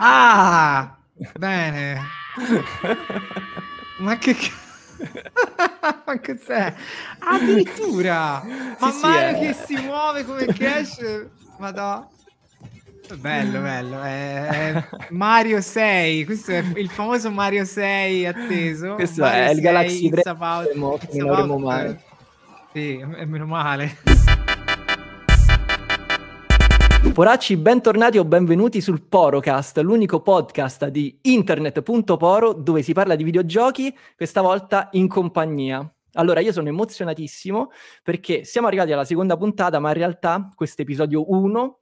Ah, bene. Ma che cazzo? ma cos'è? Addirittura! Ma sì, Mario sì, eh. che si muove come Cash, madò. Bello, bello. Eh, Mario 6, questo è il famoso Mario 6 atteso. Questo Mario è il 6, Galaxy 3 che non avremo mai. Sì, meno male. Poracci, bentornati o benvenuti sul Porocast, l'unico podcast di internet.poro dove si parla di videogiochi, questa volta in compagnia. Allora, io sono emozionatissimo perché siamo arrivati alla seconda puntata, ma in realtà questo episodio 1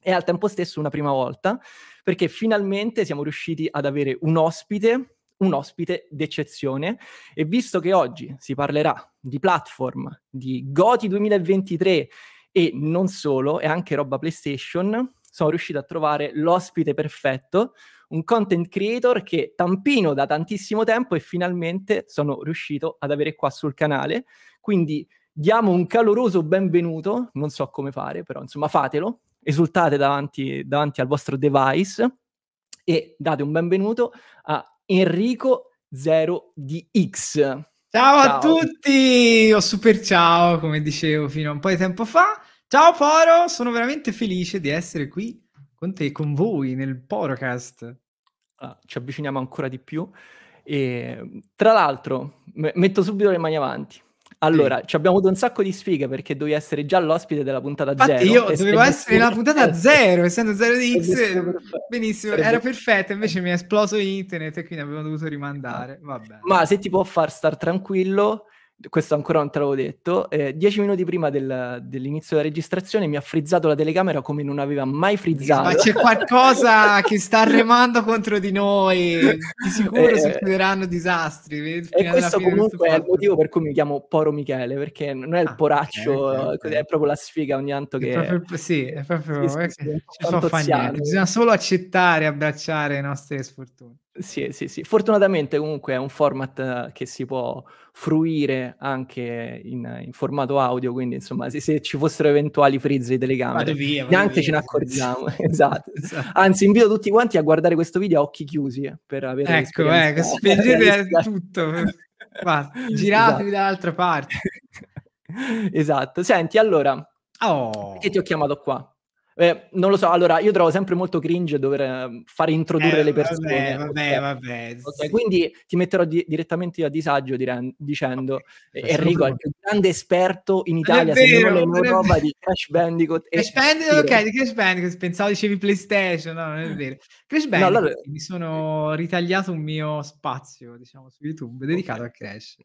è al tempo stesso una prima volta, perché finalmente siamo riusciti ad avere un ospite un ospite d'eccezione e visto che oggi si parlerà di platform, di Goti 2023 e non solo, è anche roba PlayStation. Sono riuscito a trovare l'ospite perfetto, un content creator che tampino da tantissimo tempo e finalmente sono riuscito ad avere qua sul canale. Quindi diamo un caloroso benvenuto, non so come fare, però insomma fatelo, esultate davanti, davanti al vostro device e date un benvenuto a Enrico 0DX. Ciao, ciao, a tutti, o super ciao, come dicevo fino a un po' di tempo fa. Ciao Poro, sono veramente felice di essere qui con te, con voi nel Porocast. Ah, ci avviciniamo ancora di più. E, tra l'altro, metto subito le mani avanti. Allora, sì. abbiamo avuto un sacco di sfighe perché dovevi essere già l'ospite della puntata Infatti zero. Io dovevo essere nella puntata eh, zero, essendo zero di X, esatto, esatto. benissimo, era perfetto, invece mi è esploso internet e quindi abbiamo dovuto rimandare. Vabbè. Ma se ti può far star tranquillo, questo ancora non te l'avevo detto, eh, dieci minuti prima del, dell'inizio della registrazione mi ha frizzato la telecamera come non aveva mai frizzato. Ma c'è qualcosa che sta remando contro di noi, di sicuro eh, eh. succederanno disastri. E questo comunque è il motivo per cui mi chiamo Poro Michele, perché non è il ah, poraccio, okay, okay. è proprio la sfiga ogni tanto che... È proprio, sì, è proprio... Sì, sì, sì, eh, ci sono bisogna solo accettare e abbracciare le nostre sfortune. Sì, sì, sì. Fortunatamente comunque è un format eh, che si può fruire anche in, in formato audio, quindi insomma se, se ci fossero eventuali frizzi di telecamere, vado via, vado neanche via. ce ne accorgiamo. esatto. esatto. Anzi, invito tutti quanti a guardare questo video a occhi chiusi eh, per avere... Ecco, eh, spingete tutto. Va, giratevi esatto. dall'altra parte. esatto. Senti, allora... Oh. Perché ti ho chiamato qua? Eh, non lo so, allora io trovo sempre molto cringe dover ehm, fare introdurre eh, le persone. Vabbè, vabbè, vabbè. Okay, quindi ti metterò di- direttamente a disagio diren- dicendo okay. Cioè, Enrico è il più grande esperto in Italia, vero, se non in Europa, di Crash Bandicoot. Crash Bandicoot, ok, di Crash Bandicoot, pensavo dicevi PlayStation, no, non è vero. Crash Bandicoot, no, allora... mi sono ritagliato un mio spazio, diciamo, su YouTube dedicato okay. a Crash.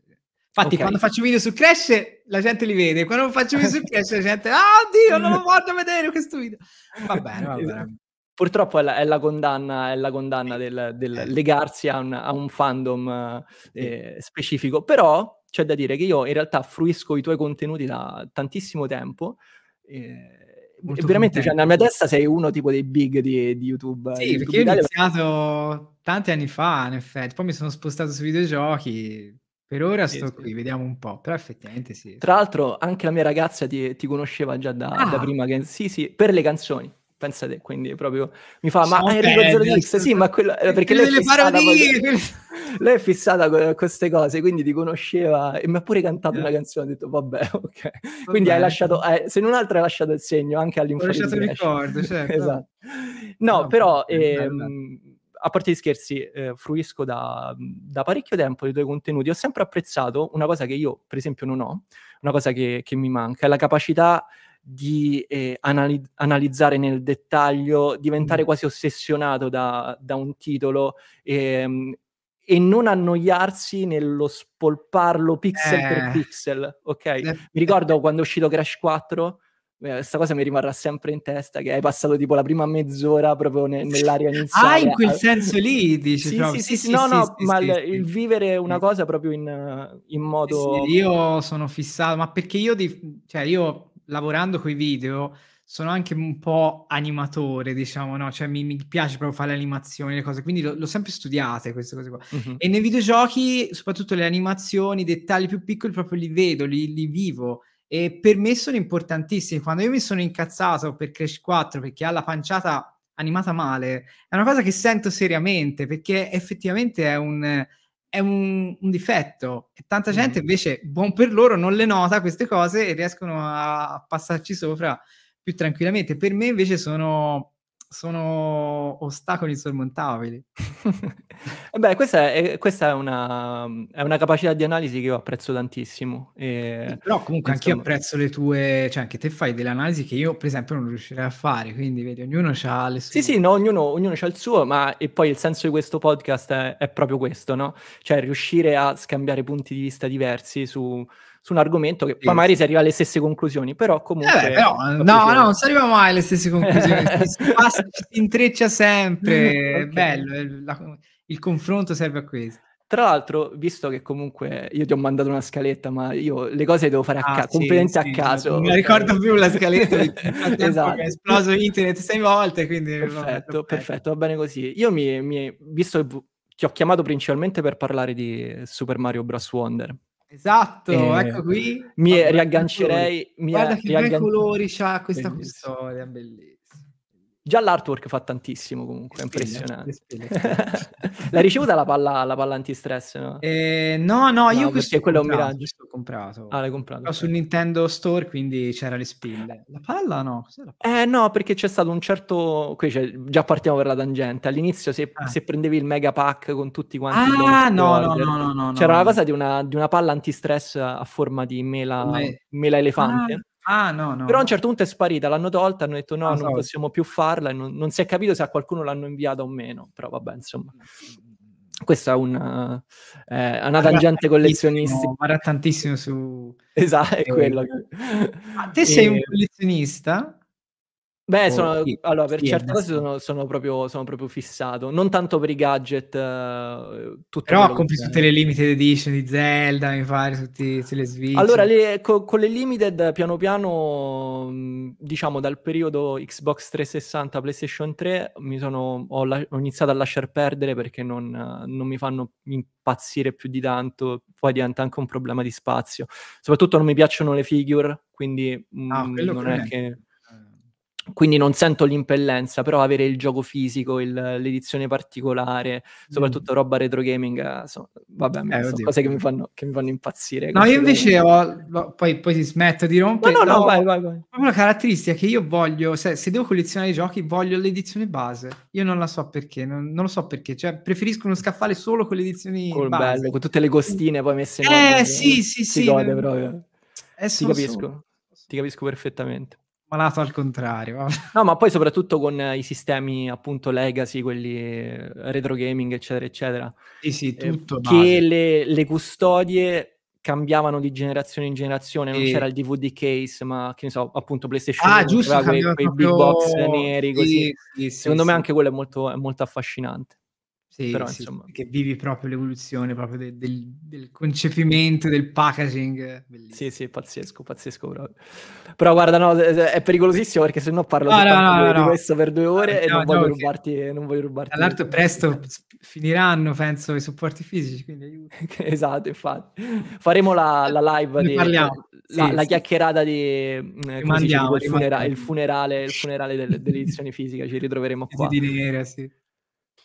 Infatti, okay. quando faccio video su Crash, la gente li vede. Quando non faccio video su Crash, la gente, ah, oh, Dio, non lo voglio vedere questo video. Va bene, va esatto. bene. Purtroppo è la, è la, condanna, è la condanna del, del eh. legarsi a un, a un fandom eh, specifico. Però c'è da dire che io in realtà fruisco i tuoi contenuti da tantissimo tempo. Eh, veramente, cioè, nella mia testa sei uno tipo dei big di, di YouTube. Sì, di perché YouTube ho iniziato tanti anni fa, in effetti. Poi mi sono spostato sui videogiochi per ora sto qui, vediamo un po', però effettivamente sì. Tra l'altro anche la mia ragazza ti, ti conosceva già da, ah. da prima, che, sì sì, per le canzoni pensate, quindi proprio mi fa, ma Enrico 0 sì, ma quello, eh, perché lei è, fissata, con, lei è fissata con queste cose, quindi ti conosceva e mi ha pure cantato eh. una canzone, ho detto vabbè, ok, Va quindi bene. hai lasciato, eh, se non altro hai lasciato il segno anche all'informazione. Ho lasciato il ricordo, certo. esatto. No, no però ehm, a parte gli scherzi, eh, fruisco da, da, parecchio tempo dei tuoi contenuti. Ho sempre apprezzato una cosa che io, per esempio, non ho, una cosa che, che mi manca, è la capacità di eh, anali- analizzare nel dettaglio, diventare mm. quasi ossessionato da, da un titolo ehm, e non annoiarsi nello spolparlo pixel eh. per pixel, ok? Eh. Mi ricordo quando è uscito Crash 4 eh, questa cosa mi rimarrà sempre in testa che hai passato tipo la prima mezz'ora proprio ne, nell'aria iniziale. Ah, in quel senso lì dici sì, proprio, sì, sì, sì, no, sì, no, sì, ma il, il vivere una cosa proprio in, in modo io sono fissato, ma perché io di, cioè io lavorando con i video sono anche un po' animatore, diciamo, no? Cioè mi, mi piace proprio fare le animazioni, le cose, quindi l'ho sempre studiate queste cose qua. Uh-huh. E nei videogiochi, soprattutto le animazioni, i dettagli più piccoli, proprio li vedo, li, li vivo e per me sono importantissimi. Quando io mi sono incazzato per Crash 4 perché ha la panciata animata male, è una cosa che sento seriamente perché effettivamente è un, è un, un difetto. E tanta mm-hmm. gente invece, buon per loro, non le nota queste cose e riescono a passarci sopra più tranquillamente. Per me invece sono sono ostacoli insormontabili. Beh, questa, è, eh, questa è, una, è, una, capacità di analisi che io apprezzo tantissimo. E, Però comunque anche io apprezzo le tue, cioè anche te fai delle analisi che io per esempio non riuscirei a fare, quindi vedi, ognuno ha le sue. Sì, sì, no, ognuno, ognuno ha il suo, ma e poi il senso di questo podcast è, è proprio questo, no? Cioè riuscire a scambiare punti di vista diversi su, su un argomento che poi magari si arriva alle stesse conclusioni, però comunque... Eh, però, no, no, non si arriva mai alle stesse conclusioni, si, intreccia sempre, okay. bello, la, il confronto serve a questo. Tra l'altro, visto che comunque io ti ho mandato una scaletta, ma io le cose le devo fare a, caso, ah, completamente sì, a caso. Non mi ricordo più la scaletta, esatto. è esploso internet sei volte, quindi... Perfetto, perfetto, perfetto, va bene così. Io mi, mi visto che ti ho chiamato principalmente per parlare di Super Mario Bros. Wonder, Esatto, eh, ecco qui. Mi riaggancerei. Guarda mi riaggancerei. che bei colori c'ha questa Bellissimo. custodia, bellissima. Già l'artwork fa tantissimo comunque, è impressionante. L'hai ricevuta la palla, la palla antistress, no? Eh, no, no, io no, questo quello è un miraggio. L'ho comprato. Ah, l'hai comprato. Però okay. sul Nintendo Store, quindi c'era le spille. La palla no? La palla? Eh no, perché c'è stato un certo... Qui già partiamo per la tangente. All'inizio se, ah. se prendevi il mega pack con tutti quanti... Ah, no, no, no, no, no, C'era no, la cosa di una, di una, palla antistress a forma di mela, mela ah, elefante. Ah Ah, no, no. Però a un certo punto è sparita, l'hanno tolta, hanno detto no, ah, non so. possiamo più farla non, non, si è capito se a qualcuno l'hanno inviata o meno, però vabbè, insomma. Questa è eh, una, eh, una tangente collezionistica. Guarda tantissimo su... Esatto, è eh, quello. Che... Ma te sei e... un collezionista? Beh, oh, sono, sì, allora, per sì, certe cose sono, sono, proprio, sono, proprio, fissato. Non tanto per i gadget. Uh, Però ho comprato tutte le limited edition di Zelda, mi pare, tutti, tutte le Switch. Allora, le, co, con le limited, piano piano, mm, diciamo, dal periodo Xbox 360, PlayStation 3, sono, ho, la, ho, iniziato a lasciar perdere perché non, non mi fanno impazzire più di tanto. Poi diventa anche un problema di spazio. Soprattutto non mi piacciono le figure, quindi ah, mh, mm, non è me. che quindi non sento l'impellenza, però avere il gioco fisico, il, l'edizione particolare, soprattutto mm. roba retro gaming, eh, so, vabbè, eh, sono cose che mi fanno, che mi fanno impazzire. No, io invece ho, ho, poi, poi si smette di rompere. No, no, no, no vai, vai, vai. Una caratteristica che io voglio, se, se, devo collezionare i giochi, voglio l'edizione base. Io non la so perché, non, non lo so perché, cioè preferisco uno scaffale solo con le edizioni Col base. Bello, con tutte le costine poi messe in Eh, modo, sì, sì, si sì. Gode sì, proprio. Eh, ti capisco, so. ti capisco perfettamente malato al contrario. no, ma poi soprattutto con i sistemi appunto legacy, quelli eh, retro gaming, eccetera, eccetera. Sì, sì, eh, tutto. Eh, che le, le, custodie cambiavano di generazione in generazione, non e... c'era il DVD case, ma che ne so, appunto PlayStation ah, 1, giusto, quei, quei proprio... big box neri, così. Sì, sì, Secondo sì, me anche quello è molto, è molto affascinante. Sì, Però, sì, insomma... che vivi proprio l'evoluzione proprio de- del, del, concepimento, del packaging. Eh, bellissimo. Sì, sì, pazzesco, pazzesco. Bravo. Però guarda, no, è pericolosissimo perché se no parlo no, no, no, di questo per due ore diciamo, e non voglio, diciamo rubarti, non, voglio rubarti, Tra presto finiranno, penso, i supporti fisici, quindi aiuto. esatto, infatti. Faremo la, eh, la live, di, la, sì, la sì. chiacchierata di, eh, rimandiamo, dice, il, funera- il, funerale, il funerale del, dell'edizione fisica, ci ritroveremo qua. Di nera, sì.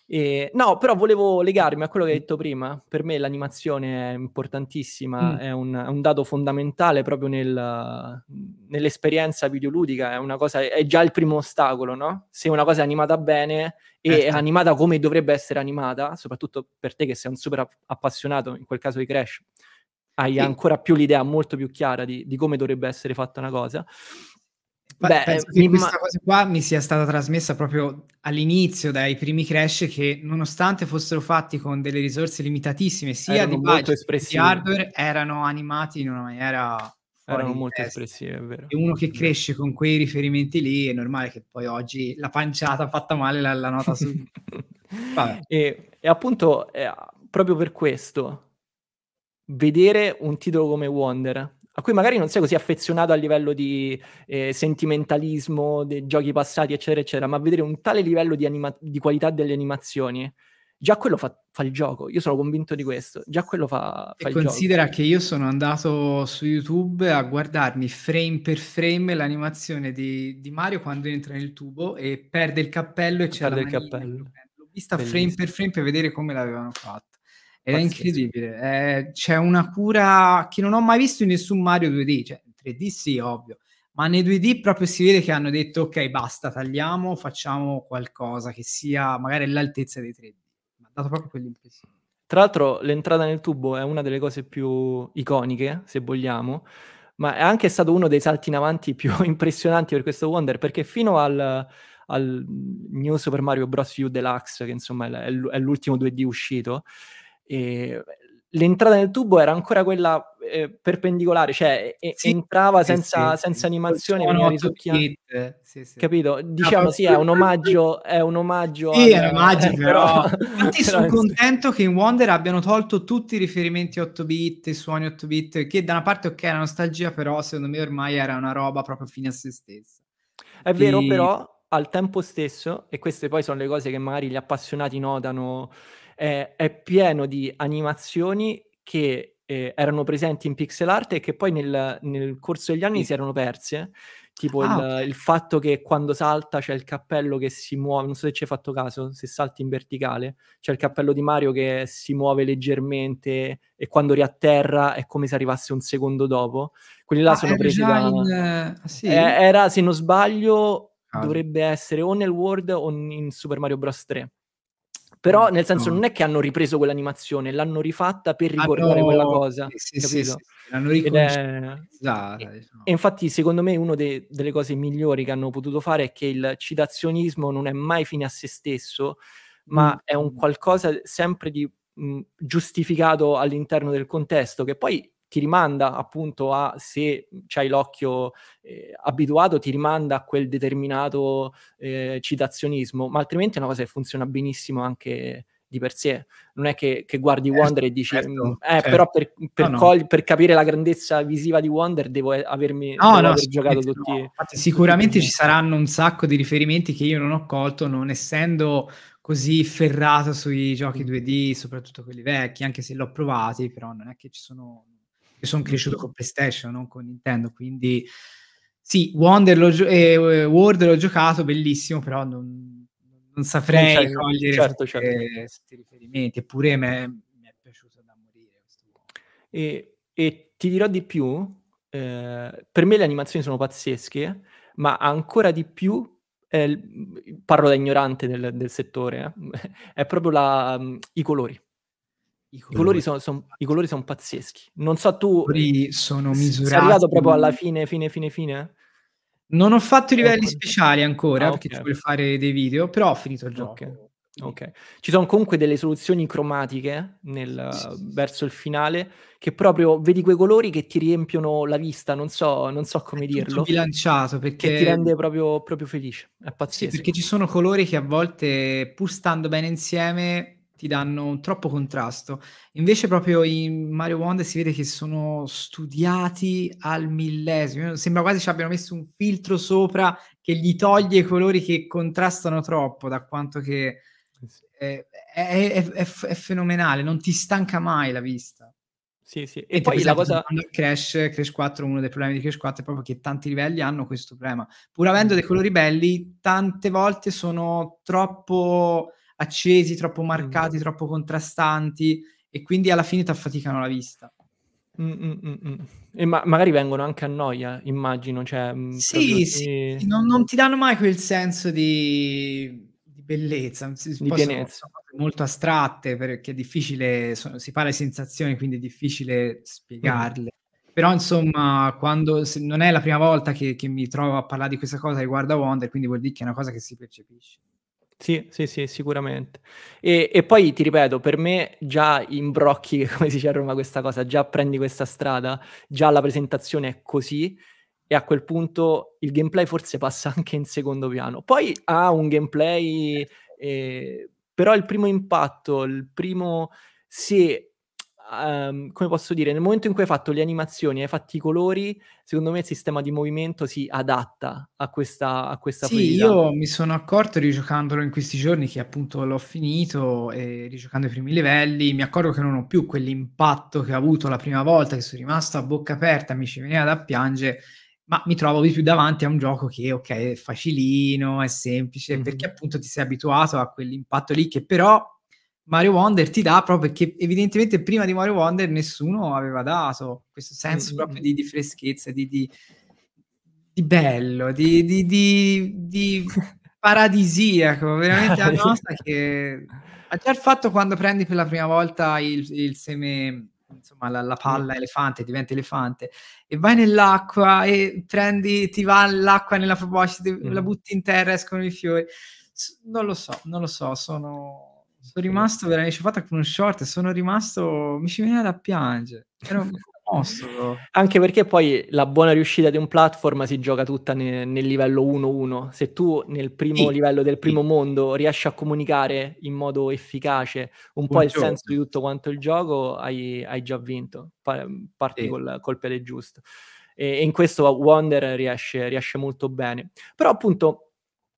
E, no, però volevo legarmi a quello che hai detto prima. Per me l'animazione è importantissima, mm. è, un, è, un, dato fondamentale proprio nel, nell'esperienza videoludica. È una cosa, è già il primo ostacolo, no? Se una cosa è animata bene e eh. è animata come dovrebbe essere animata, soprattutto per te che sei un super appassionato, in quel caso di Crash, hai sì. ancora più l'idea molto più chiara di, di come dovrebbe essere fatta una cosa Beh, Penso che ma... questa cosa qua mi sia stata trasmessa proprio all'inizio dai primi crash che nonostante fossero fatti con delle risorse limitatissime sia di budget che di hardware erano animati in una maniera erano molto testa. espressive, è vero. E uno che cresce con quei riferimenti lì è normale che poi oggi la panciata fatta male la, la nota su. e, e, appunto, eh, proprio per questo, vedere un titolo come Wonder a cui magari non sei così affezionato a livello di eh, sentimentalismo, dei giochi passati, eccetera, eccetera, ma vedere un tale livello di, anima- di qualità delle animazioni, già quello fa, fa, il gioco. Io sono convinto di questo. Già quello fa, fa e il gioco. Considera che io sono andato su YouTube a guardarmi frame per frame l'animazione di, di Mario quando entra nel tubo e perde il cappello e c'è perde la il cappello. L'ho vista Bellissimo. frame per frame per vedere come l'avevano fatto. Ed è incredibile, eh, c'è una cura che non ho mai visto in nessun Mario 2D, cioè 3D sì, ovvio, ma nei 2D proprio si vede che hanno detto ok, basta, tagliamo, facciamo qualcosa che sia magari all'altezza dei 3D. Mi ha dato proprio quell'impressione. Tra l'altro l'entrata nel tubo è una delle cose più iconiche, se vogliamo, ma è anche stato uno dei salti in avanti più impressionanti per questo Wonder, perché fino al, al New Super Mario Bros. U Deluxe, che insomma è l'ultimo 2D uscito, e l'entrata nel tubo era ancora quella eh, perpendicolare, cioè e, sì, entrava senza, sì, senza animazione, no, sì, sì. capito? Ah, diciamo sì, è un omaggio, è un omaggio. Sì, è un omaggio, eh, però. Infatti sono contento che in Wonder abbiano tolto tutti i riferimenti 8-bit, i suoni 8-bit, che da una parte ok era nostalgia, però secondo me ormai era una roba proprio fine a se stessa. È e... vero, però al tempo stesso, e queste poi sono le cose che magari gli appassionati notano eh, è pieno di animazioni che eh, erano presenti in pixel art e che poi nel, nel corso degli anni sì. si erano perse. Tipo ah, il, okay. il, fatto che quando salta c'è il cappello che si muove, non so se ci hai fatto caso, se salti in verticale, c'è il cappello di Mario che si muove leggermente e quando riatterra è come se arrivasse un secondo dopo. Quelli là ah, sono presi da... In... Eh, ah, sì. Eh, era, se non sbaglio, ah. dovrebbe essere o nel World o in Super Mario Bros. 3 però esatto. nel senso no. non è che hanno ripreso quell'animazione, l'hanno rifatta per ricordare ah, no. quella cosa. Sì, sì, sì, l'hanno riconosciuta. È... E, diciamo. e, infatti secondo me una de- delle cose migliori che hanno potuto fare è che il citazionismo non è mai fine a se stesso, ma mm. è un qualcosa sempre di mh, mhmm, giustificato all'interno del contesto che poi ti rimanda appunto a, se hai l'occhio eh, abituato, ti rimanda a quel determinato eh, citazionismo, ma altrimenti è una cosa che funziona benissimo anche di per sé. Non è che, che guardi certo, Wonder e dici, certo, mm, eh, certo. però per, per, no, cogli- no. per, capire la grandezza visiva di Wonder devo avermi no, devo aver giocato tutti. Infatti, sicuramente tutti ci saranno un sacco di riferimenti che io non ho colto, non essendo così ferrato sui giochi 2D, soprattutto quelli vecchi, anche se l'ho provati, però non è che ci sono io sono cresciuto con PlayStation, non con Nintendo, quindi sì, Wonder l'ho gio- eh, World l'ho giocato, bellissimo, però non, non saprei certo, cogliere certo, certo. questi riferimenti, eppure mi è piaciuto da morire. E, e, ti dirò di più, eh, per me le animazioni sono pazzesche, ma ancora di più eh, parlo da ignorante del, del settore, eh. è proprio la, um, i colori. I colori, sono, i colori sono pazzeschi. Non so tu... I sono misurati. Sei arrivato proprio alla fine, fine, fine, fine? Non ho fatto i livelli eh, speciali ancora, ah, perché okay. volevo fare dei video, però ho finito il gioco. Okay. ok. Ci sono comunque delle soluzioni cromatiche nel, sì, sì, verso il finale, che proprio vedi quei colori che ti riempiono la vista, non so, non so come dirlo. bilanciato, perché... Che ti rende proprio, proprio felice, è pazzesco. Sì, perché ci sono colori che a volte, pur stando bene insieme, ti danno troppo contrasto. Invece proprio in Mario Wonder si vede che sono studiati al millesimo. Sembra quasi ci abbiano messo un filtro sopra che gli toglie i colori che contrastano troppo, da quanto che eh è, è, è, è fenomenale, non ti stanca mai la vista. Sì, sì. E, e poi la cosa... Crash, Crash 4, uno dei problemi di Crash 4 è proprio che tanti livelli hanno questo problema. Pur avendo mm. dei colori belli, tante volte sono troppo accesi, troppo mm. marcati, mm. troppo contrastanti e quindi alla fine ti affaticano la vista. Mm, mm, mm, mm. e ma- magari vengono anche a noia, immagino. Cioè, sì, sì. Non, non, ti danno mai quel senso di, di bellezza, di pienezza. molto astratte perché è difficile, sono, si parla di sensazioni, quindi è difficile spiegarle. Però insomma, quando, non è la prima volta che, che mi trovo a parlare di questa cosa riguardo a Wonder, quindi vuol dire che è una cosa che si percepisce. Sì, sì, sì, sicuramente. E, e, poi ti ripeto, per me già imbrocchi, come si dice a Roma, questa cosa, già prendi questa strada, già la presentazione è così e a quel punto il gameplay forse passa anche in secondo piano. Poi ha ah, un gameplay, eh, però il primo impatto, il primo... Se um, come posso dire, nel momento in cui hai fatto le animazioni, hai fatto i colori, secondo me il sistema di movimento si adatta a questa, a questa Sì, fluidità. io mi sono accorto rigiocandolo in questi giorni che appunto l'ho finito e rigiocando i primi livelli mi accorgo che non ho più quell'impatto che ho avuto la prima volta, che sono rimasto a bocca aperta, mi ci veniva da piangere ma mi trovo di più davanti a un gioco che, ok, è facilino, è semplice, mm-hmm. perché appunto ti sei abituato a quell'impatto lì che però Mario Wonder ti dà proprio perché evidentemente prima di Mario Wonder nessuno aveva dato questo senso mm. proprio di, di freschezza, di, di, di, bello, di, di paradisiaco, veramente la nostra che... Ha già il fatto quando prendi per la prima volta il, il seme insomma la, la, palla mm. elefante diventa elefante e vai nell'acqua e prendi ti va l'acqua nella proboscide mm. la butti in terra escono i fiori non lo so non lo so sono sono rimasto veramente sciopata con uno short, e sono rimasto, mi ci veniva da piangere. Era Nostro. Anche perché poi la buona riuscita di un platform si gioca tutta ne, nel livello 1-1. Se tu nel primo sì. livello del primo sì. mondo riesci a comunicare in modo efficace un, un po' gioco. il senso di tutto quanto il gioco, hai, hai già vinto. parti sì. col, col piede giusto. E, e, in questo Wonder riesce, riesce molto bene. Però appunto,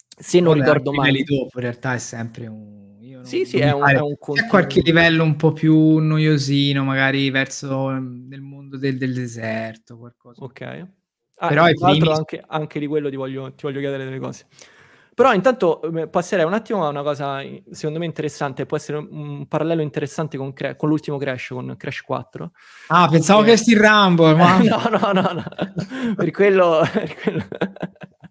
se non Vabbè, ricordo male... dopo in realtà è sempre un sì, sì, è un, è un contenuto. qualche livello un po' più noiosino, magari verso mhmm, nel mondo del, del deserto, qualcosa. Ok. Ah, Però è primi... anche, anche di quello ti voglio, ti voglio chiedere delle cose. Però intanto ehm, passerei un attimo a una cosa secondo me interessante, può essere un parallelo interessante con, cra- con l'ultimo Crash, con Crash 4. Ah, pensavo eh, che fossi Rambo, ma... no, no, no, no. per quello... Per quello...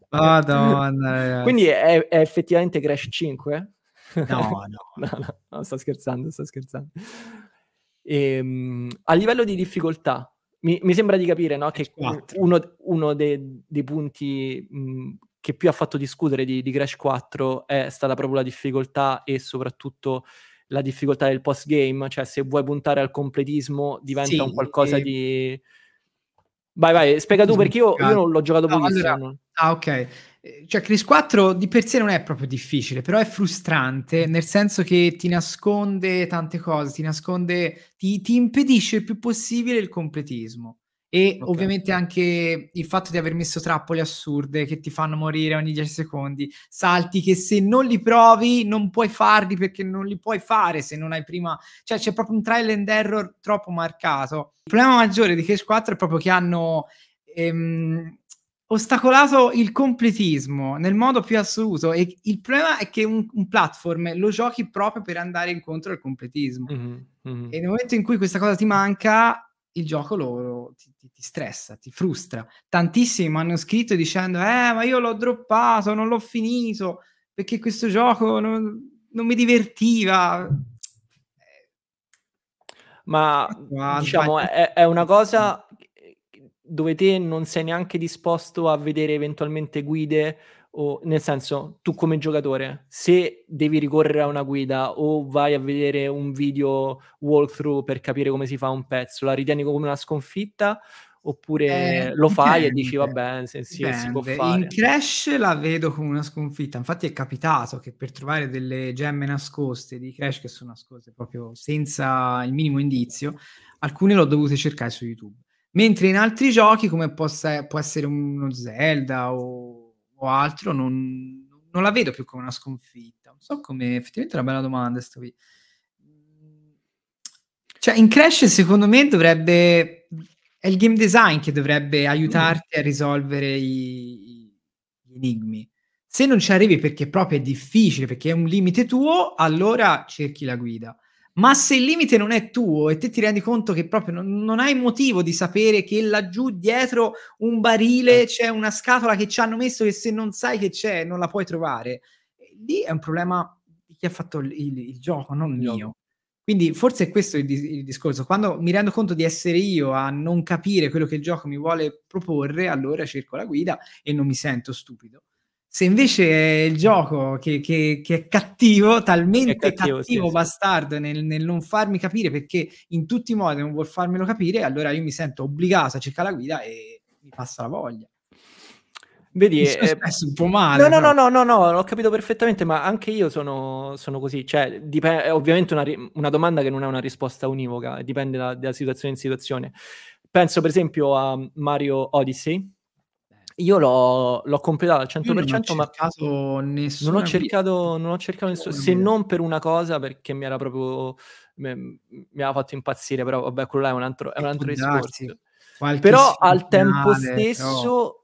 Madonna, Quindi è, è effettivamente Crash 5? No, no. no, no, no, sto scherzando, sto scherzando. E, ehm, a livello di difficoltà, mi, mi sembra di capire no, che uno, uno dei, dei punti mh, mhmm, che più ha fatto discutere di, di, Crash 4 è stata proprio la difficoltà e soprattutto la difficoltà del post-game, cioè se vuoi puntare al completismo diventa sì, un qualcosa e... di Vai, vai, spiega tu perché io, io non l'ho giocato no, pochissimo. Allora, ah, ok. Eh, cioè, Chris 4 di per sé non è proprio difficile, però è frustrante, mm. nel senso che ti nasconde tante cose, ti nasconde, ti, ti impedisce il più possibile il completismo. E okay. ovviamente anche il fatto di aver messo trappole assurde che ti fanno morire ogni 10 secondi, salti che se non li provi non puoi farli perché non li puoi fare se non hai prima, cioè c'è proprio un trial and error troppo marcato. Il problema maggiore di Cash 4 è proprio che hanno ehm, ostacolato il completismo nel modo più assoluto e il problema è che un, un platform lo giochi proprio per andare incontro al completismo. Mm-hmm. Mm-hmm. E nel momento in cui questa cosa ti manca il gioco lo, ti, ti, stressa, ti frustra. Tantissimi mi hanno scritto dicendo: Eh, ma io l'ho droppato, non l'ho finito perché questo gioco non, non mi divertiva. Ma Guarda, eh, diciamo è, è una cosa dove te non sei neanche disposto a vedere eventualmente guide o nel senso tu come giocatore se devi ricorrere a una guida o vai a vedere un video walkthrough per capire come si fa un pezzo la ritieni come una sconfitta oppure eh, lo fai dipende, e dici vabbè se, sì, si può fare in Crash la vedo come una sconfitta infatti è capitato che per trovare delle gemme nascoste di Crash che sono nascoste proprio senza il minimo indizio alcune l'ho dovute cercare su YouTube mentre in altri giochi come possa, può essere uno Zelda o o altro, non, non la vedo più come una sconfitta. Non so come, effettivamente è una bella domanda. Sto qui. Mm. Cioè, in Crash secondo me dovrebbe, è il game design che dovrebbe aiutarti a risolvere i, i, gli enigmi. Se non ci arrivi perché proprio è difficile, perché è un limite tuo, allora cerchi la guida. Ma se il limite non è tuo e te ti rendi conto che proprio non, non hai motivo di sapere che laggiù dietro un barile eh. c'è una scatola che ci hanno messo che se non sai che c'è non la puoi trovare, lì è un problema di chi ha fatto il, il, il gioco, non il mio. Gioco. Quindi forse è questo il, il, discorso. Quando mi rendo conto di essere io a non capire quello che il gioco mi vuole proporre, allora cerco la guida e non mi sento stupido. Se invece è il gioco che, che, che è cattivo, talmente è cattivo, cattivo sì, bastardo nel, nel, non farmi capire perché in tutti i modi non vuol farmelo capire, allora io mi sento obbligato a cercare la guida e mi passa la voglia. Vedi, mi sono eh, un po' male. No, no, no, no, no, l'ho capito perfettamente, ma anche io sono, così. Cioè, è ovviamente una, domanda che non è una risposta univoca, dipende da, da situazione in situazione. Penso per esempio a Mario Odyssey, io l'ho, l'ho completato al 100%, ma nessuno non ho cercato, non ho cercato nessuno, se non per una cosa perché mi era proprio mi, mi aveva fatto impazzire, però vabbè, quello là è un altro, è un eh, altro discorso. Però al tempo stesso, però...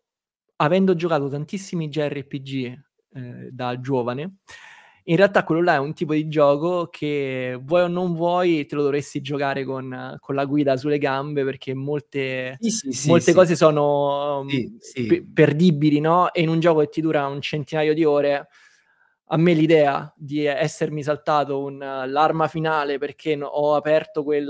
avendo giocato tantissimi JRPG eh, da giovane, in realtà quello là è un tipo di gioco che vuoi o non vuoi te lo dovresti giocare con, con la guida sulle gambe perché molte, sì, sì, molte sì, cose sono mm, pe- perdibili, no? E in un gioco che ti dura un centinaio di ore, a me l'idea di essermi saltato un, l'arma finale perché no, ho aperto quel,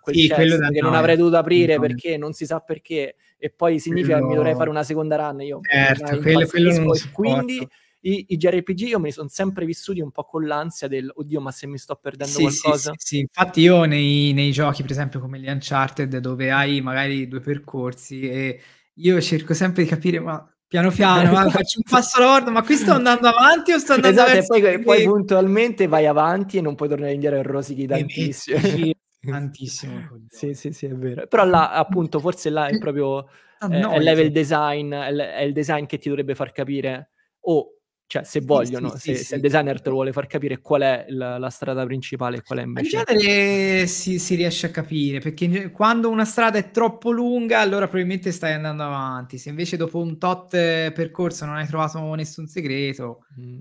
quel chest che non avrei dovuto aprire no. perché non si sa perché e poi significa quello... che mi dovrei fare una seconda run, io certo, quello, quello non quindi... Porto i, i JRPG io me li sono sempre vissuti un po' con l'ansia del oddio, ma se mi sto perdendo sì, qualcosa. Sì, sì, infatti io nei, nei, giochi, per esempio, come gli Uncharted, dove hai magari due percorsi e io cerco sempre di capire, ma piano piano, ah, faccio un passo alla volta, ma qui sto andando avanti o sto andando esatto, verso... Esatto, poi, poi puntualmente vai avanti e non puoi tornare indietro e rosichi tantissimo. tantissimo. sì, sì, sì, è vero. Però là, appunto, forse là è eh, proprio... Ah, no, eh, è, è level design, è, è il design che ti dovrebbe far capire, o oh, cioè, se vogliono, sì, se, sì, se sì. il designer te lo vuole far capire qual è la, la strada principale e qual è invece. In genere si, si, riesce a capire, perché quando una strada è troppo lunga, allora probabilmente stai andando avanti. Se invece dopo un tot eh, percorso non hai trovato nessun segreto. Mm.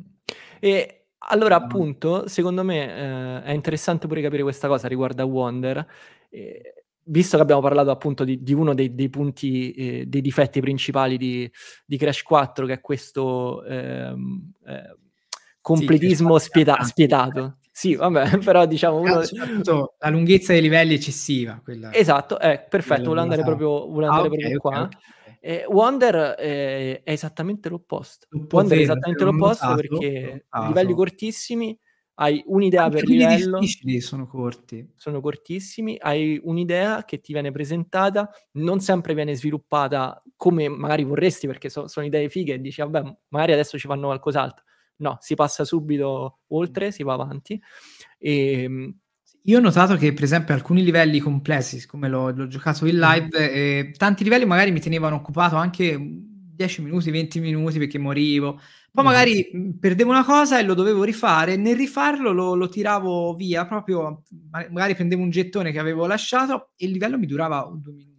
E allora, appunto, secondo me eh, è interessante pure capire questa cosa riguardo a Wonder. Eh, visto che abbiamo parlato appunto di, di uno dei, dei punti, eh, dei difetti principali di, di, Crash 4, che è questo ehm, eh, completismo sì, spieta- spietato. Sì, vabbè, però diciamo... Uno... La lunghezza dei livelli eccessiva. Quella... Esatto, eh, perfetto, volevo andare proprio, volevo andare ah, okay, proprio okay, qua. Okay. Eh, Wonder eh, è esattamente l'opposto. Wonder è esattamente l'opposto, perché notato. livelli cortissimi hai un'idea Anche per livello. difficili sono corti. Sono cortissimi, hai un'idea che ti viene presentata, non sempre viene sviluppata come magari vorresti, perché so, sono idee fighe e dici, vabbè, magari adesso ci fanno qualcos'altro. No, si passa subito oltre, si va avanti. E, ehm, io ho notato che, per esempio, alcuni livelli complessi, siccome l'ho, l'ho giocato in live, eh, tanti livelli magari mi tenevano occupato anche 10 minuti, 20 minuti perché morivo. Poi mm. magari mm, perdevo una cosa e lo dovevo rifare, nel rifarlo lo, lo, tiravo via, proprio magari prendevo un gettone che avevo lasciato e il livello mi durava due minuti.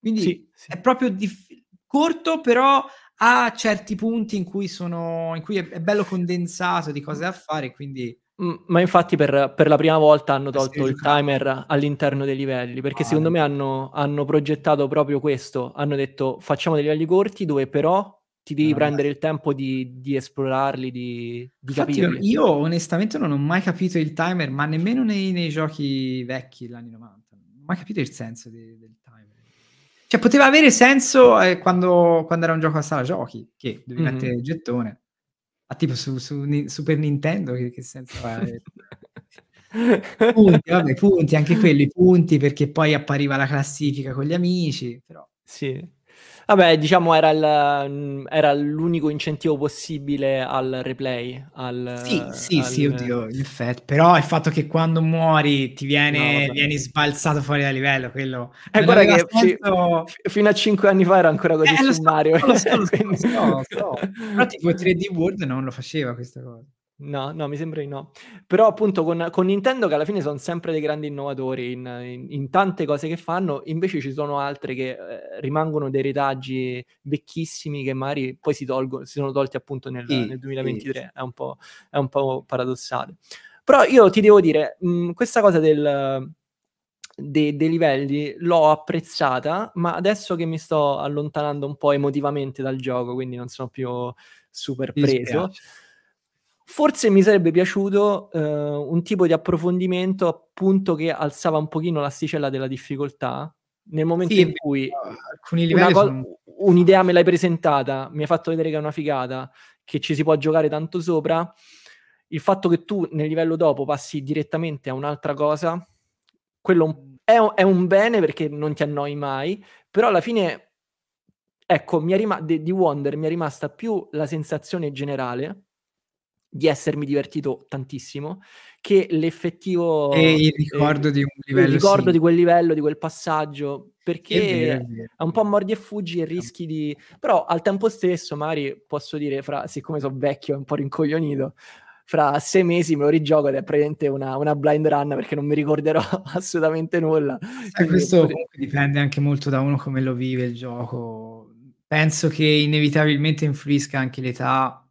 Quindi sì, sì. è proprio diff- corto, però ha certi punti in cui, sono, in cui è, è bello condensato di cose da fare, quindi... Ma infatti per, per, la prima volta hanno eh tolto il timer all'interno dei livelli, perché ah, secondo me hanno, hanno, progettato proprio questo, hanno detto facciamo dei livelli corti dove però ti devi ah, prendere il tempo di, di esplorarli, di, di capire. Io onestamente non ho mai capito il timer, ma nemmeno nei, nei giochi vecchi degli 90, non ho mai capito il senso di, del timer. Cioè poteva avere senso eh, quando, quando, era un gioco a sala giochi, che devi mm-hmm. mettere il gettone ma ah, tipo su, su, Super Nintendo che, che senso ha? punti, vabbè, punti, anche quelli punti perché poi appariva la classifica con gli amici, però... Sì, Vabbè, diciamo era, il, mm, era, l'unico incentivo possibile al replay. Al, sì, sì, al... sì, oddio, in effetti. Però il fatto che quando muori ti viene, no, vieni sbalzato fuori da livello, quello... Eh, guarda che sento... f- fino a 5 anni fa era ancora così eh, su so, Mario. So, so, eh, Però tipo 3D World non lo faceva questa cosa. No, no, mi sembra di no. Però appunto con, con Nintendo che alla fine sono sempre dei grandi innovatori in, in, in tante cose che fanno, invece ci sono altre che eh, rimangono dei retaggi vecchissimi che magari poi si, tolgono, si sono tolti appunto nel, e, nel 2023, È, un è, un po', paradossale. Però io ti devo dire, mh, mm, questa cosa del, de, dei livelli l'ho apprezzata, ma adesso che mi sto allontanando un po' emotivamente dal gioco, quindi non sono più super preso. Dispiace Forse mi sarebbe piaciuto eh, un tipo di approfondimento appunto che alzava un pochino l'asticella della difficoltà nel momento sì, in cui co- sono... un'idea me l'hai presentata, mi hai fatto vedere che è una figata, che ci si può giocare tanto sopra, il fatto che tu nel livello dopo passi direttamente a un'altra cosa, quello è, mm. è un bene perché non ti annoi mai, però alla fine, ecco, rima- di Wonder mi è rimasta più la sensazione generale di essermi divertito tantissimo, che l'effettivo... E il eh, ricordo eh, di un livello. Il ricordo sì. di quel livello, di quel passaggio, perché è, vero, è, vero. è un po' mordi e fuggi e rischi di... Però al tempo stesso, Mari, posso dire, fra, siccome sono vecchio e un po' rincoglionito, fra sei mesi me lo rigioco ed è praticamente una, una blind run perché non mi ricorderò assolutamente nulla. E questo potrei... dipende anche molto da uno come lo vive il gioco. Penso che inevitabilmente influisca anche l'età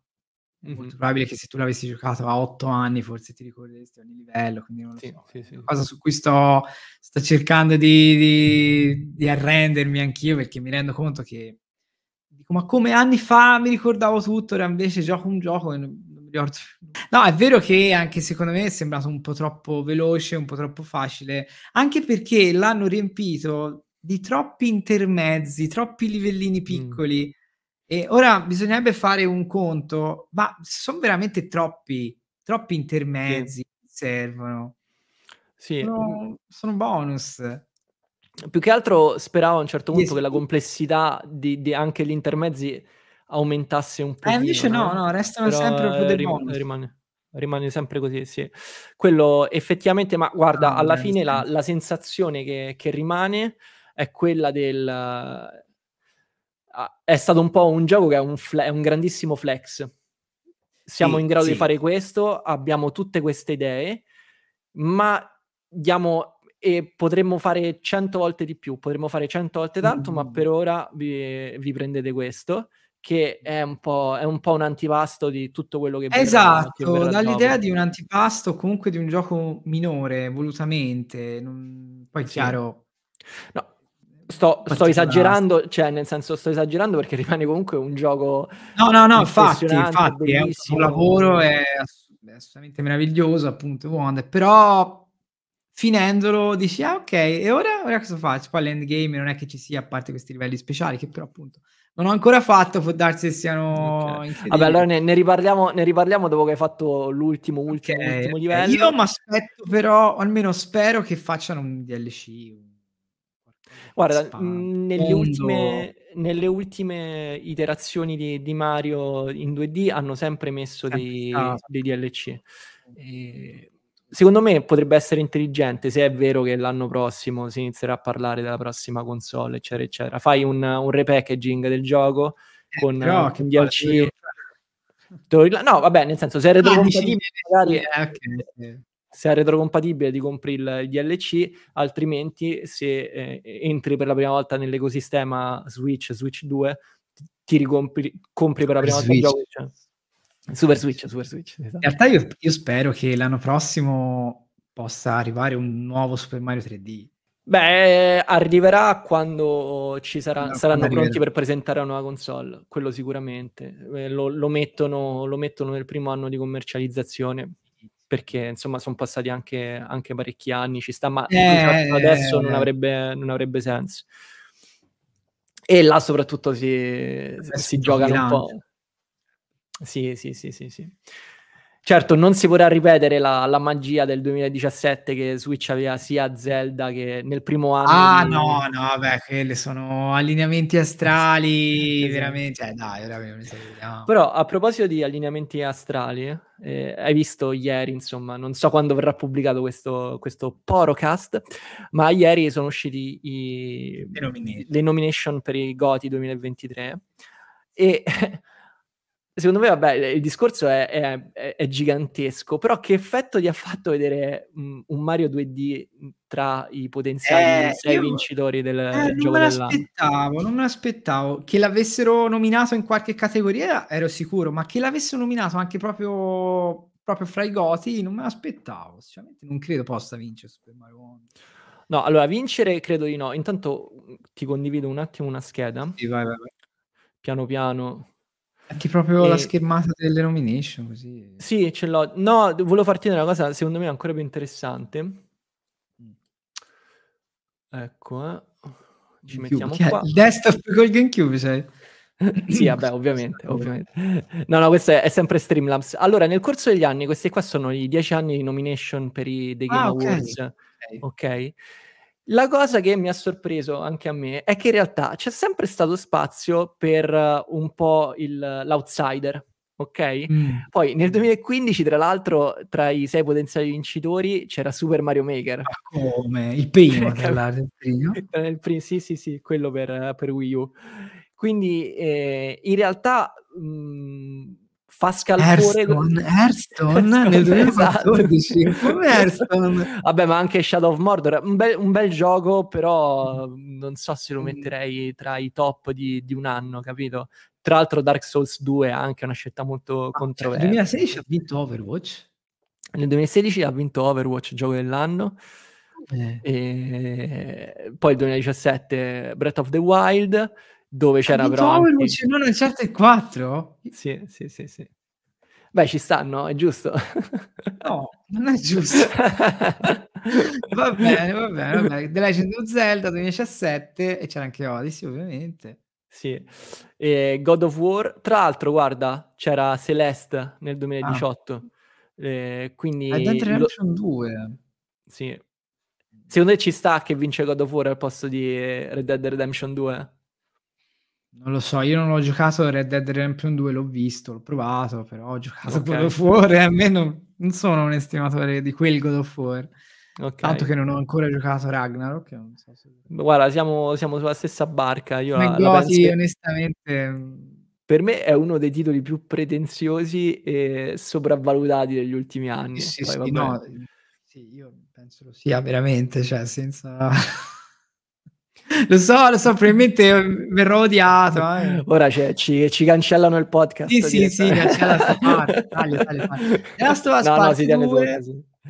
mm-hmm. probabile che se tu l'avessi giocato a otto anni forse ti ricorderesti ogni livello, quindi non lo sì, so. Sì, sì. cosa su cui sto, sto cercando di, di, di, arrendermi anch'io perché mi rendo conto che dico, ma come anni fa mi ricordavo tutto, ora invece gioco un gioco e non mi ricordo. No, è vero che anche secondo me è sembrato un po' troppo veloce, un po' troppo facile, anche perché l'hanno riempito di troppi intermezzi, troppi livellini piccoli. Mm e ora bisognerebbe fare un conto, ma sono veramente troppi, troppi intermezzi che servono. Sì. Sono, sono bonus. Più che altro speravo a un certo punto yes. che la complessità di, di anche gli intermezzi aumentasse un po'. Eh, invece no, no, no restano Però sempre più dei rim- rimane, rimane, sempre così, sì. Quello effettivamente, ma guarda, ah, alla fine la, la sensazione che, che, rimane è quella del Ah, è stato un po' un gioco che è un, fle- un grandissimo flex. Siamo sì, in grado sì. di fare questo, abbiamo tutte queste idee, ma diamo e potremmo fare cento volte di più, potremmo fare cento volte tanto, mm. ma per ora vi, vi, prendete questo, che è un, è un, po', un antipasto di tutto quello che... Esatto, verrà, che dall'idea dopo. di un antipasto comunque di un gioco minore, volutamente, non... poi sì. chiaro... No, Sto, sto, esagerando, cioè nel senso sto esagerando perché rimane comunque un gioco. No, no, no, infatti, infatti è un suo lavoro, è, assolutamente meraviglioso, appunto, Wonder, però finendolo dici, ah ok, e ora, ora cosa faccio? Poi l'endgame non è che ci sia, a parte questi livelli speciali, che però appunto non ho ancora fatto, può darsi che siano okay. Vabbè, allora ne, ne, riparliamo, ne riparliamo dopo che hai fatto l'ultimo, ultimo, okay. ultimo livello. Io mi aspetto però, almeno spero che facciano un DLC, Guarda, Spam- mm, nelle, ultime, nelle ultime, iterazioni di, di, Mario in 2D hanno sempre messo dei, dei, DLC. E secondo me potrebbe essere intelligente se è vero che l'anno prossimo si inizierà a parlare della prossima console, eccetera, eccetera. Fai un, un repackaging del gioco con, eh, con eh, DLC. No, vabbè, nel senso, se è retrocompatibile, ah, magari... Eh, okay, se è retrocompatibile ti compri il, DLC, altrimenti se eh, entri per la prima volta nell'ecosistema Switch, Switch 2, ti ricompri compri per la prima Switch. volta il gioco. Cioè. Super Switch, Super Switch. Esatto. In realtà io, io spero che l'anno prossimo possa arrivare un nuovo Super Mario 3D. Beh, arriverà quando ci sarà, no, saranno quando pronti per presentare la nuova console, quello sicuramente. Eh, lo, lo, mettono, lo, mettono, nel primo anno di commercializzazione perché insomma sono passati anche, anche, parecchi anni, ci sta, ma eh, eh adesso eh, non, eh. avrebbe, non, avrebbe, senso. E là soprattutto si, si giocano un po'. Sì, sì, sì, sì, sì. Certo, non si vorrà ripetere la, la, magia del 2017 che Switch aveva sia Zelda che nel primo anno. Ah, di... no, no, vabbè, quelli sono allineamenti astrali, esatto. veramente. Cioè, dai, veramente. No. Però a proposito di allineamenti astrali, eh, hai visto ieri, insomma, non so quando verrà pubblicato questo, questo porocast, ma ieri sono usciti i, le, nomination. le nomination per i Goti 2023 e... Secondo me, vabbè, il discorso è, è, è gigantesco, però che effetto gli ha fatto vedere mm, un Mario 2D tra i potenziali eh, sei io, vincitori del eh, gioco non me l'aspettavo, non me l'aspettavo. Che l'avessero nominato in qualche categoria ero sicuro, ma che l'avessero nominato anche proprio, proprio fra i goti non me l'aspettavo. Sinceramente non credo possa vincere Super Mario Wonder. No, allora, vincere credo di no. Intanto mm, ti condivido un attimo una scheda. Sì, vai, vai, vai. Piano piano Metti proprio e... la schermata delle nomination così. Sì, ce l'ho. No, volevo farti una cosa secondo me ancora più interessante. Mm. Ecco, eh. ci GameCube. mettiamo qua. Il desktop col GameCube, sai? sì, vabbè, ovviamente, ovviamente. No, no, questo è, è, sempre Streamlabs. Allora, nel corso degli anni, questi qua sono i dieci anni di nomination per i The ah, Game ah, Awards. Ok. okay. La cosa che mi ha sorpreso anche a me è che in realtà c'è sempre stato spazio per uh, un po' il, l'outsider, ok? Mm. Poi nel 2015, tra l'altro, tra i sei potenziali vincitori c'era Super Mario Maker. Ma ah, come? Il primo, tra l'altro. Il primo? Eh, sì, sì, sì, quello per, per Wii U. Quindi eh, in realtà... Mh, mm, fa scalpore Hearthstone, Hearthstone nel 2014 esatto. come Hearthstone vabbè ma anche Shadow of Mordor un bel, un bel, gioco però mm, non so se lo mm. metterei tra i top di, di un anno capito tra l'altro Dark Souls 2 è anche una scelta molto ah, cioè, controversa nel 2016 ha vinto Overwatch nel 2016 ha vinto Overwatch gioco dell'anno eh. e... poi il 2017 Breath of the Wild dove c'era Abito però... Anche... certo Uncharted 4? Sì, sì, sì, sì. Beh, ci stanno, è giusto. No, non è giusto. va bene, va bene, va bene. The Legend of Zelda 2017 e c'era anche Odyssey, ovviamente. Sì. E God of War, tra l'altro, guarda, c'era Celeste nel 2018. Ah. Eh, quindi Red Dead lo... 2. Sì. Secondo te ci sta che vince God of War al posto di Red Dead Redemption 2? Non lo so, io non ho giocato Red Dead Redemption 2, l'ho visto, l'ho provato, però ho giocato okay. God of War e a me non, non, sono un estimatore di quel God of War. Okay. Tanto che non ho ancora giocato Ragnarok. So se... Guarda, siamo, siamo, sulla stessa barca. Io Come la, Goti, penso... onestamente... Per me è uno dei titoli più pretenziosi e sopravvalutati degli ultimi anni. Sì, Poi, sì, no, sì, io penso lo sia veramente, cioè senza... Lo so, lo so, probabilmente verrò odiato. Eh. Ora cioè, ci, ci, cancellano il podcast. Sì, sì, sì, cancella sta parte. Taglio, taglio, taglio. no, no,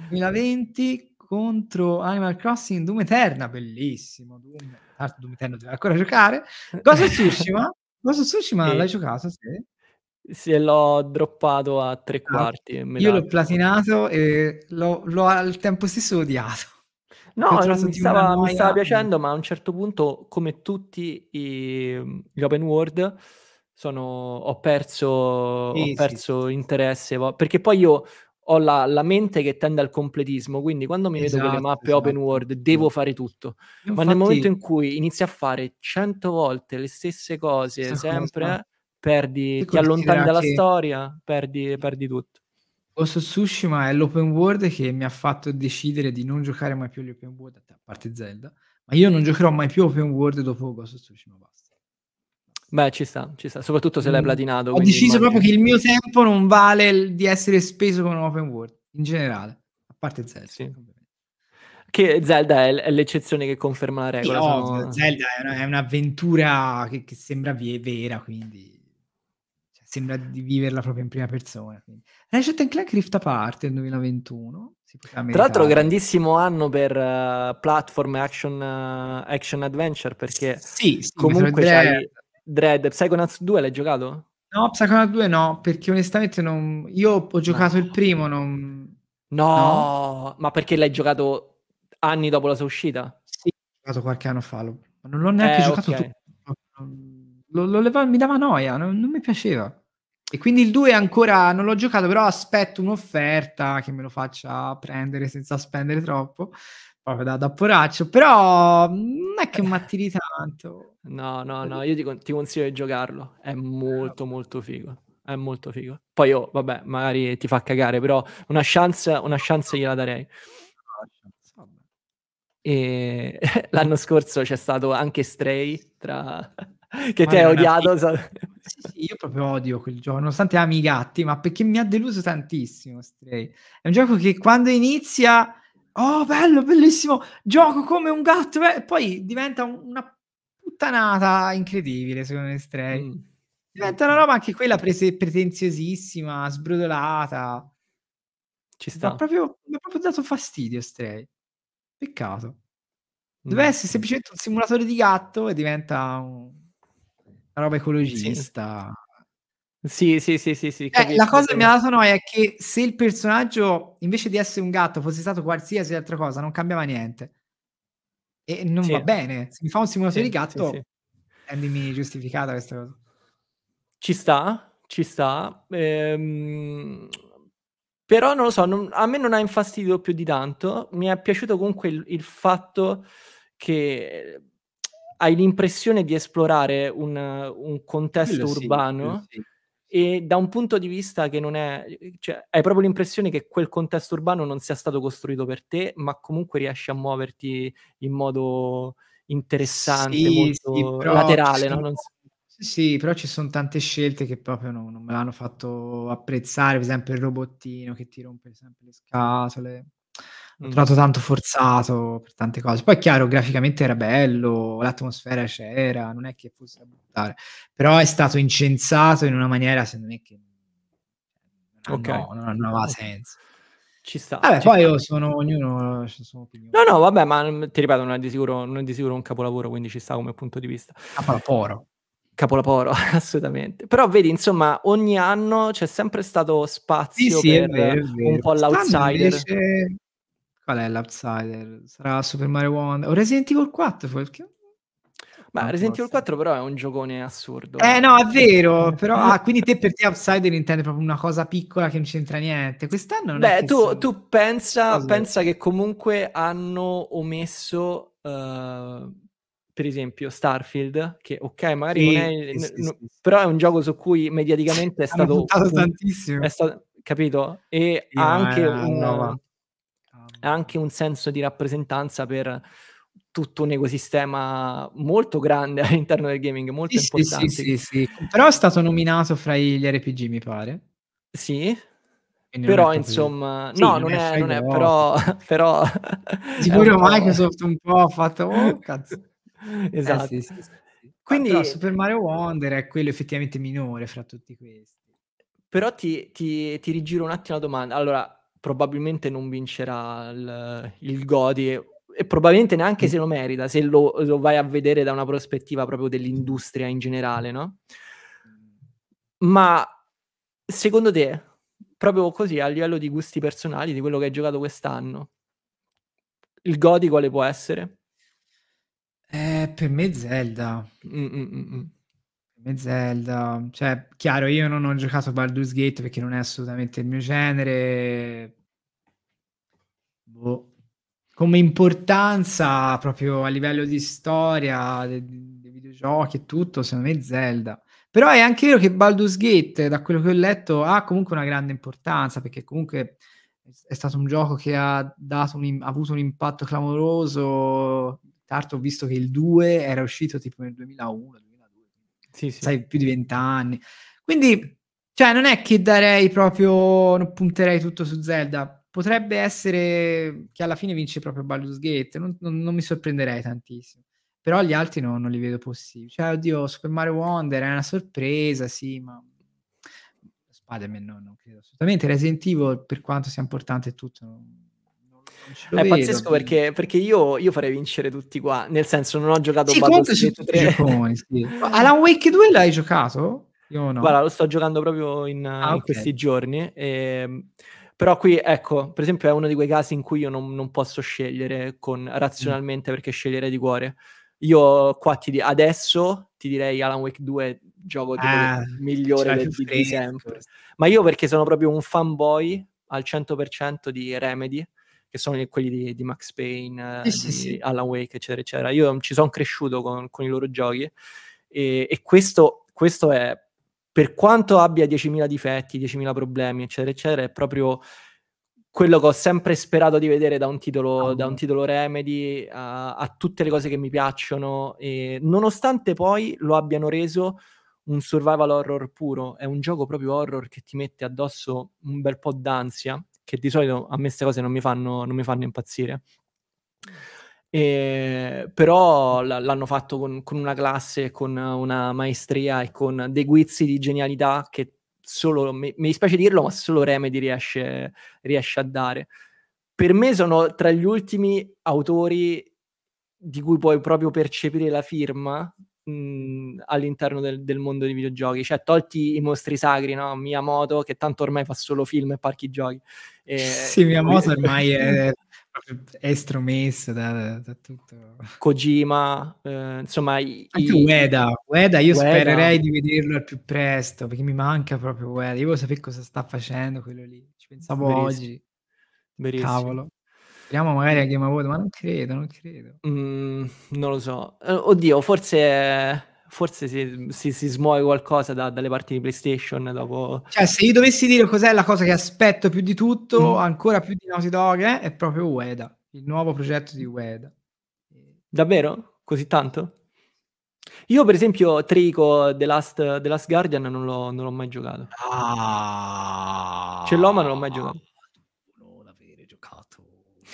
2020 contro Animal Crossing Doom Eterna, bellissimo. Doom, ah, Doom Eterna deve ancora giocare. Cosa of Tsushima? Cosa of Tsushima sì. l'hai giocato? Sì. Sì, l'ho droppato a tre ah, quarti. Ah, io l'ho platinato e l'ho, l'ho al tempo stesso odiato. No, mi stava, mi stava piacendo, ma a un certo punto, come tutti i, gli open world, sono, ho perso, sì, ho perso sì. interesse. Perché poi io ho la, la, mente che tende al completismo, quindi quando mi esatto, vedo quelle esatto, mappe esatto. open world devo fare tutto. Infatti, Ma nel momento in cui inizi a fare cento volte le stesse cose, sempre, cosa. perdi, ti allontani dalla che... storia, perdi, perdi tutto. Ghost of Tsushima è l'open world che mi ha fatto decidere di non giocare mai più agli open world, a parte Zelda, ma io non giocherò mai più open world dopo Ghost of Tsushima, basta. Beh, ci sta, ci sta, soprattutto se l'hai mm. platinato. Ho deciso immagino. proprio che il mio tempo non vale di essere speso con un open world, in generale, a parte Zelda. Sì. Che Zelda è, l- è, l'eccezione che conferma la regola. Oh, no, sono... Zelda è, una, è un'avventura che, che sembra vera, quindi sembra di viverla proprio in prima persona. Quindi. Ratchet Clank Rift Apart del 2021. Tra l'altro grandissimo anno per uh, platform action, uh, action adventure perché sì, sì, comunque Dread. Dread. Psychonauts 2 l'hai giocato? No, Psychonauts 2 no, perché onestamente non... io ho giocato no. il primo, non... No, no, ma perché l'hai giocato anni dopo la sua uscita? Sì, ho giocato qualche anno fa, non l'ho neanche eh, giocato okay. tutto. Lo, lo leva... mi dava noia, non, non mi piaceva. E quindi il 2 ancora non l'ho giocato, però aspetto un'offerta che me lo faccia prendere senza spendere troppo, proprio da, da poraccio, però non è che mi attiri tanto. No, no, no, io ti, ti consiglio di giocarlo, è molto molto figo è molto figo. Poi oh, vabbè, magari ti fa cagare, però una chance, una chance gliela darei. Ah, e l'anno scorso c'è stato anche Stray tra, che ti hai odiato. Sì, io proprio odio quel gioco, nonostante ami i gatti, ma perché mi ha deluso tantissimo. Stray. È un gioco che quando inizia, oh bello, bellissimo, gioco come un gatto, e eh, poi diventa una puttanata incredibile, secondo me, Stray. Mm. Diventa una roba anche quella prese- pretenziosissima, sbrodolata. Ci sta. Mi ha proprio, dato fastidio, Stray. Peccato. Mm. Deve essere semplicemente un simulatore di gatto e diventa un, roba ecologista. Sì, sì, sì, sì, sì eh, la cosa che mi ha dato noia è che se il personaggio, invece di essere un gatto, fosse stato qualsiasi altra cosa, non cambiava niente. E non sì. va bene. Se mi fa un simulatore sì, di gatto, sì, rendimi giustificata questa cosa. Ci sta, ci sta. Ehm... Però non lo so, non... a me non ha infastidito più di tanto. Mi è piaciuto comunque il, il fatto che hai l'impressione di esplorare un, un contesto quello urbano sì, e da un punto di vista che non è, cioè hai proprio l'impressione che quel contesto urbano non sia stato costruito per te, ma comunque riesci a muoverti in modo interessante, sì, molto sì, laterale. No? So. Sì, però ci sono tante scelte che proprio no, non me l'hanno fatto apprezzare, per esempio il robottino che ti rompe sempre le scatole l'ho mm. trovato tanto forzato per tante cose. Poi è chiaro, graficamente era bello, l'atmosfera c'era, non è che fosse da buttare, però è stato incensato in una maniera, secondo me, che cioè, okay. no, non aveva senso. Ci sta. Vabbè, ci poi sta. io sono ognuno ha No, no, vabbè, ma mm, ti ripeto, non è di sicuro, non è di sicuro un capolavoro, quindi ci sta come punto di vista. Capolavoro capolavoro, assolutamente. Però vedi, insomma, ogni anno c'è sempre stato spazio sì, sì, per vero, un po' l'outsider. Invece... Qual è l'outsider? Sarà Super Mario Wonder o Resident Evil 4? Perché... Ma non Resident Evil 4 però è un giocone assurdo. Eh, eh. no, è vero, però ah, quindi te per te Outsider intende proprio una cosa piccola che non c'entra niente. Quest'anno non Beh, è tu, tu pensa, pensa, che comunque hanno omesso uh, per esempio Starfield, che ok, magari sì, non è, sì, sì, però è un gioco su cui mediaticamente è stato... tantissimo. È stato, capito? E ha anche eh, una, è anche un senso di rappresentanza per tutto un ecosistema molto grande all'interno del gaming, molto sì, importante. Sì, sì, sì, Però è stato nominato fra gli RPG, mi pare. Sì. Quindi però insomma, sì, no, non, è, è non è, però, però... Sicuro Microsoft un po' ha fatto, oh, cazzo. Eh, esatto. Eh, sì, sì, ah, Quindi... Però Super Mario Wonder è quello effettivamente minore fra tutti questi. Però ti, ti, ti rigiro un attimo la domanda. Allora, probabilmente non vincerà il, il Godi e, probabilmente neanche se lo merita, se lo, lo, vai a vedere da una prospettiva proprio dell'industria in generale, no? Ma secondo te, proprio così a livello di gusti personali, di quello che hai giocato quest'anno, il Godi quale può essere? Eh, per me Zelda. Mm-mm-mm. Per me Zelda. Cioè, chiaro, io non ho giocato Baldur's Gate perché non è assolutamente il mio genere boh, come importanza proprio a livello di storia, dei, dei videogiochi e tutto, secondo me Zelda. Però è anche vero che Baldur's Gate, da quello che ho letto, ha comunque una grande importanza, perché comunque è stato un gioco che ha, un, ha avuto un impatto clamoroso. Tanto ho visto che il 2 era uscito tipo nel 2001, 2002, sì, sì. sai, più di vent'anni. Quindi, cioè, non è che darei proprio, non punterei tutto su Zelda potrebbe essere che alla fine vince proprio Baldur's Gate, non, non, non mi sorprenderei tantissimo. Però gli altri no, non li vedo possibili. Cioè, oddio, Super Mario Wonder è una sorpresa, sì, ma Spider-Man no, non credo assolutamente. Resident Evil, per quanto sia importante tutto, non... Lo è vedo, pazzesco perché, perché io, io, farei vincere tutti qua. Nel senso, non ho giocato sì, Baldur's Gate 3. Gioconi, sì. Alan Wake 2 l'hai giocato? Io no. Guarda, lo sto giocando proprio in, ah, in okay. questi giorni. E, ehm, però qui, ecco, per esempio è uno di quei casi in cui io non, non posso scegliere con, mm. razionalmente perché scegliere di cuore. Io qua ti di- adesso ti direi Alan Wake 2 gioco ah, migliore del, di sempre. Ma io perché sono proprio un fanboy al 100% di Remedy, che sono quelli di, di Max Payne, sì, di sì. Alan Wake, eccetera, eccetera. Io ci sono cresciuto con, con, i loro giochi e, e questo, questo è per quanto abbia 10.000 difetti, 10.000 problemi, eccetera, eccetera, è proprio quello che ho sempre sperato di vedere da un titolo, oh. da un mm. titolo Remedy a, a, tutte le cose che mi piacciono, e nonostante poi lo abbiano reso un survival horror puro, è un gioco proprio horror che ti mette addosso un bel po' d'ansia, che di solito a me queste cose non mi fanno, non mi fanno impazzire. E, ehm, però l- l'hanno fatto con, con, una classe, con una maestria e con dei guizzi di genialità che solo, mi, mi dispiace dirlo, ma solo Remedy riesce, riesce a dare. Per me sono tra gli ultimi autori di cui puoi proprio percepire la firma mh, mhmm, all'interno del, del, mondo dei videogiochi, cioè tolti i mostri sacri, no? Miyamoto che tanto ormai fa solo film e parchi giochi. E... Sì, Miyamoto ormai è estromesso da, da, tutto. Kojima, eh, insomma... I, Anche Ueda, Ueda io Ueda. spererei di vederlo al più presto, perché mi manca proprio Ueda. Io voglio sapere cosa sta facendo quello lì, ci pensavo Verissimo. oggi. Verissimo. Cavolo. Speriamo magari a Game Award, ma non credo, non credo. Mm, non lo so. Eh, oddio, forse forse si, si, si smuove qualcosa da, dalle parti di PlayStation dopo... Cioè, se io dovessi dire cos'è la cosa che aspetto più di tutto, mm. ancora più di Naughty Dog, eh, è proprio Ueda, il nuovo progetto di Ueda. Davvero? Così tanto? Io, per esempio, Trico The Last, The Last Guardian non l'ho, non l'ho, mai giocato. Ah, Ce l'ho, ma non l'ho mai giocato. Non l'avere giocato.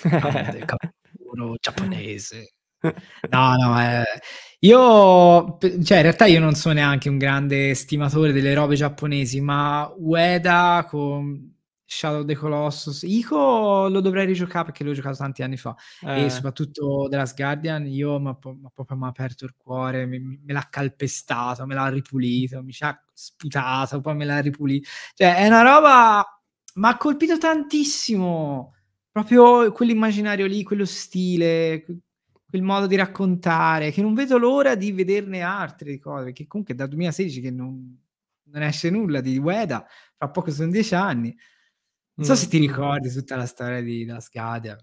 Grande, giapponese. No, no, eh, io, cioè, in realtà io non sono neanche un grande stimatore delle robe giapponesi, ma Ueda con Shadow of the Colossus, Ico lo dovrei rigiocare perché l'ho giocato tanti anni fa, eh. e soprattutto The Last Guardian, io mi ha proprio aperto il cuore, mi, me l'ha calpestato, me l'ha ripulito, mi ci ha sputato, poi me l'ha ripulito. Cioè, è una roba... mi ha colpito tantissimo, proprio quell'immaginario lì, quello stile quel modo di raccontare, che non vedo l'ora di vederne altre cose, perché comunque da 2016 che non, non esce nulla di Ueda, fra poco sono dieci anni. Non so mm. se ti ricordi tutta la storia di Lascadia.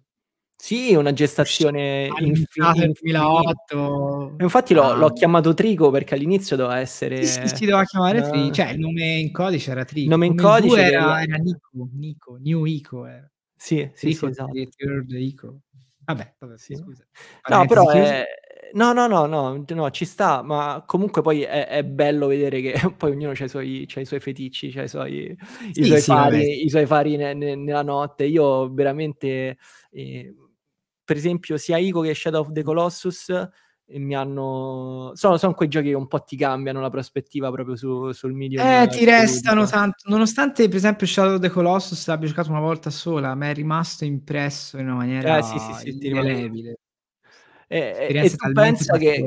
Sì, una gestazione infinita. Nel 2008. infatti l'ho, l'ho, ah. chiamato Trigo perché all'inizio doveva essere... Sì, si doveva chiamare uh, Trigo, cioè il nome in codice era Trigo. Il nome in codice era, era... era Nico, Nico, New Ico. Era. Sì, sì, Trico, sì, esatto. Ico. Vabbè, vabbè sì. scusa. No, però è... no, no, no, no, no, ci sta, ma comunque poi è, è bello vedere che poi ognuno ha i suoi, i suoi feticci, ha i suoi, sì, i suoi sì, fari, i suoi fari ne, ne, nella notte. Io veramente, eh, per esempio, sia Ico che Shadow of the Colossus mi hanno... Sono, sono, quei giochi che un po' ti cambiano la prospettiva proprio su, sul medio. Eh, ti restano tanto. Nonostante, per esempio, Shadow of the Colossus l'abbia giocato una volta sola, mi è rimasto impresso in una maniera eh, sì, sì, sì, irrilevile. Eh, eh, e, tu pensa che,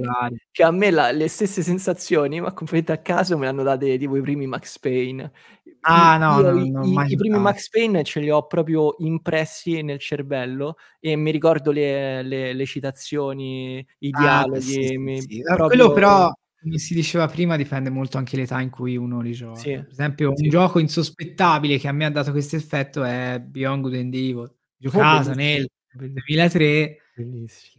che, a me la, le stesse sensazioni, ma completamente a caso, me le hanno date tipo i primi Max Payne. Ah, no, Io, no, i, no, i, i primi Max Payne ce li ho proprio impressi nel cervello e mi ricordo le, le, le citazioni, i ah, dialoghi. sì, mi, sì. Eh, proprio... Quello però come si diceva prima, dipende molto anche l'età in cui uno li gioca. Sì, per esempio, sì. un gioco insospettabile che a me ha dato questo effetto è Beyond Good and Evil, giocato oh, nel 2003. Bellissimo.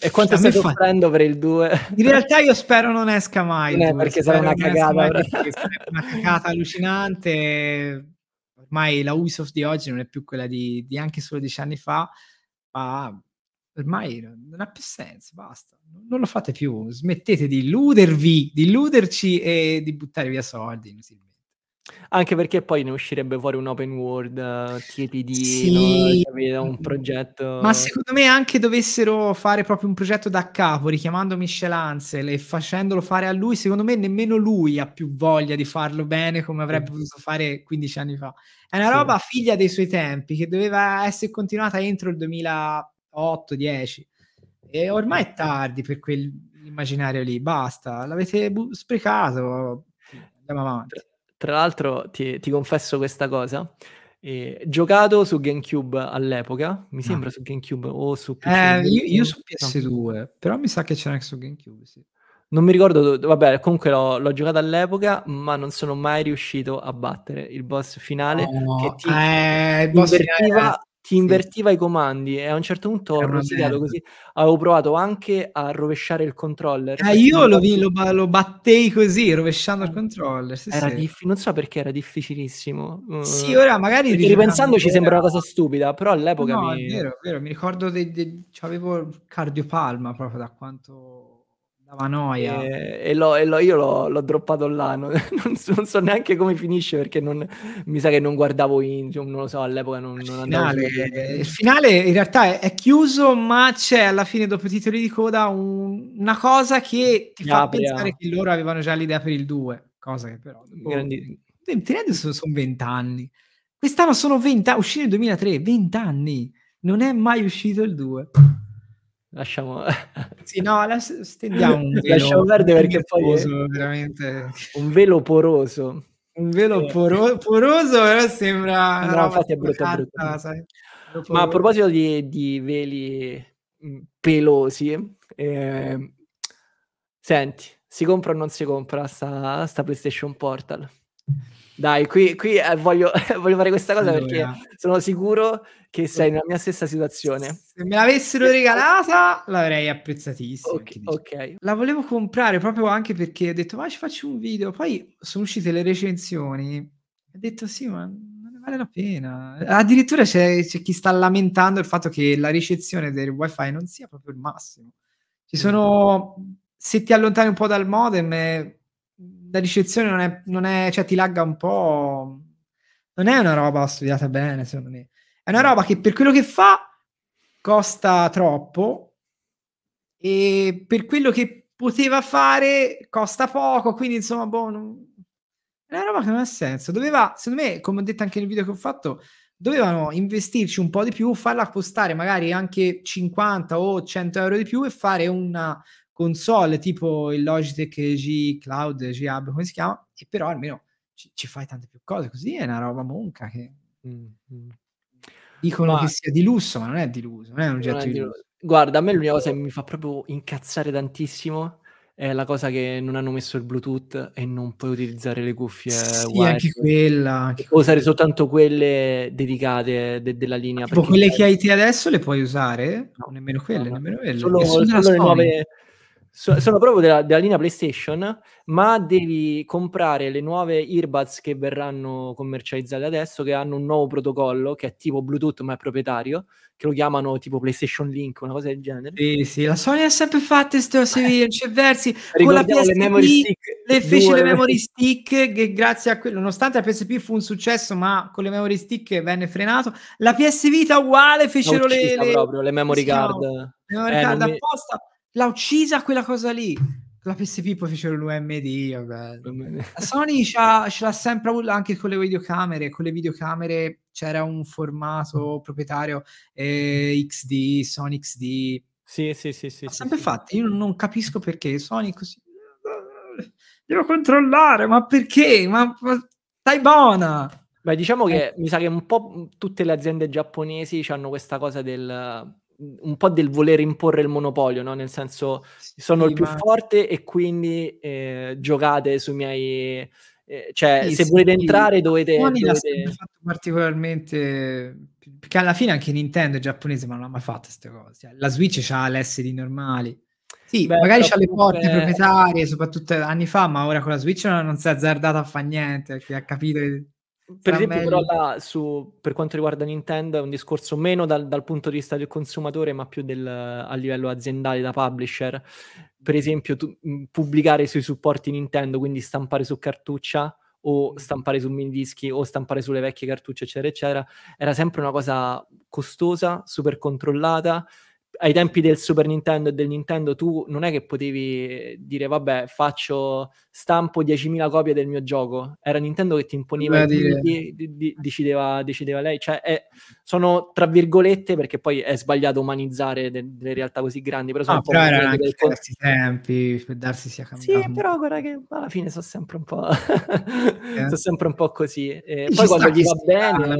E quanto stai soffrendo fa... per il 2? In realtà io spero non esca mai. Non perché sarà una cagata. Perché una cagata allucinante. Ormai la Ubisoft di oggi non è più quella di, di anche solo dieci anni fa, ma ormai non ha più senso, basta. Non lo fate più, smettete di illudervi, di illuderci e di buttare via soldi. Sì. Anche perché poi ne uscirebbe fuori un open world eh, TPD, sì. no? un progetto. Ma secondo me anche dovessero fare proprio un progetto da capo, richiamando Michel Ansel e facendolo fare a lui, secondo me nemmeno lui ha più voglia di farlo bene come avrebbe potuto fare 15 anni fa. È una sì. roba figlia dei suoi tempi, che doveva essere continuata entro il 2008-10. E ormai è tardi per quell'immaginario lì, basta, l'avete bu- sprecato, andiamo avanti. Tra l'altro ti, ti confesso questa cosa. Eh, giocato su GameCube all'epoca, mi ah. sembra no. su GameCube o su PC. Eh, io, io, su PS2, no. però mi sa che c'era anche su GameCube, sì. Non mi ricordo, vabbè, comunque l'ho, l'ho giocato all'epoca, ma non sono mai riuscito a battere il boss finale oh, che ti eh, finale ti invertiva sì. i comandi e a un certo punto ho rosicato così. Avevo provato anche a rovesciare il controller. Ah, io lo, vi, lo, lo, battei così, rovesciando il controller. Sì, sì. Dif- non so perché era difficilissimo. Uh, sì, ora magari... Ripensandoci sembra una cosa stupida, però all'epoca... No, mi... è vero, è vero. Mi ricordo, de, de... avevo cardiopalma proprio da quanto Dava noia. E, e, l'ho, e l'ho, io l'ho, l'ho, droppato là, non, non, so, non, so neanche come finisce perché non, mi sa che non guardavo Indium, cioè, non lo so, all'epoca non, non andavo. Il finale, il finale in realtà è, è, chiuso, ma c'è alla fine dopo titoli di coda un, una cosa che ti fa ah, pensare ah. che loro avevano già l'idea per il 2, cosa che però... Dopo, Grandi... Ti rendi sono, sono 20 anni. Quest'anno sono 20 uscì nel 2003, 20 anni. Non è mai uscito il 2. Lasciamo... sì, no, las- stendiamo un velo. Lasciamo verde perché poi è veramente... un velo poroso. Un velo eh. poro- poroso però sembra... No, infatti è brutta, brutta. Ma a proposito di, di veli mm, pelosi, eh, senti, si compra o non si compra sta, sta PlayStation Portal? Dai, qui, qui eh, voglio, voglio, fare questa cosa allora. perché sono sicuro che sei nella mia stessa situazione. Se me l'avessero regalata, l'avrei apprezzatissima. Okay, ok. La volevo comprare proprio anche perché ho detto, ma ci faccio un video. Poi sono uscite le recensioni. Ho detto, sì, ma non ne vale la pena. Addirittura c'è, c'è chi sta lamentando il fatto che la ricezione del wifi non sia proprio il massimo. Ci sono... Se ti allontani un po' dal modem... È la ricezione non è, non è, cioè ti lagga un po'. Non è una roba studiata bene, secondo me. È una roba che per quello che fa costa troppo e per quello che poteva fare costa poco, quindi insomma, boh, non... è una roba che non ha senso. Doveva, secondo me, come ho detto anche nel video che ho fatto, dovevano investirci un po' di più, farla costare magari anche 50 o 100 euro di più e fare una, console tipo il Logitech G Cloud, G Hub, come si chiama, e però almeno ci, ci fai tante più cose, così è una roba monca che... Mm-hmm. Dicono ma... che sia di lusso, ma non è di lusso, non è un oggetto di lusso. Guarda, a me l'unica cosa che mi fa proprio incazzare tantissimo è la cosa che non hanno messo il Bluetooth e non puoi utilizzare le cuffie sì, wireless. anche quella. Anche puoi usare soltanto quelle dedicate de- della linea. Tipo quelle che hai te adesso le puoi usare? No, nemmeno quelle, no, no. nemmeno quelle. Solo, solo le nuove, So, sono proprio della, della, linea PlayStation, ma devi comprare le nuove earbuds che verranno commercializzate adesso, che hanno un nuovo protocollo che è tipo Bluetooth ma è proprietario, che lo chiamano tipo PlayStation Link, una cosa del genere. Sì, sì, la Sony ha sempre fatto questo severci eh. versi con la PSP, le memory stick, le fece le memory stick che grazie a quello, nonostante la PSP fu un successo, ma con le memory stick venne frenato. La PS Vita uguale fecero le, le, proprio, le memory card. Chiama, memory eh, card apposta. Mi l'ha uccisa quella cosa lì. La PSP poi fecero l'UMD. La Sony ce l'ha sempre avuto anche con le videocamere. Con le videocamere c'era un formato proprietario eh, XD, Sony XD. Sì, sì, sì. sì, sì sempre sì, Io non capisco perché Sony così. Devo controllare, ma perché? Ma, ma stai buona! Beh, diciamo che eh. mi sa che un po' tutte le aziende giapponesi hanno questa cosa del un po' del voler imporre il monopolio, no? nel senso sono sì, il più forte e quindi eh, giocate sui miei... Eh, cioè, sì, se sì, volete entrare dovete... Sony dovete... l'ha fatto particolarmente... Perché alla fine anche Nintendo è giapponese, ma non ha mai fatto queste cose. Cioè, la Switch ha l'essere normali. Sì, Beh, magari c'ha le porte è... proprietarie, soprattutto anni fa, ma ora con la Switch non, non si è azzardata a fare niente, perché ha capito... Che per esempio, però, là, su, per quanto riguarda Nintendo, è un discorso meno dal, dal punto di vista del consumatore, ma più del, a livello aziendale da publisher. Per esempio, tu, pubblicare sui supporti Nintendo, quindi stampare su cartuccia o stampare su mini dischi o stampare sulle vecchie cartucce, eccetera, eccetera, era sempre una cosa costosa, super controllata ai tempi del Super Nintendo e del Nintendo tu non è che potevi eh, dire vabbè faccio stampo 10.000 copie del mio gioco era Nintendo che ti imponeva di, di, di, decideva, decideva, lei cioè è, sono tra virgolette perché poi è sbagliato umanizzare de- delle realtà così grandi però sono no, ah, un però erano anche con... questi tempi per darsi sia cambiato sì però guarda che alla fine sono sempre un po' eh. sono sempre un po' così e poi quando gli va bene la...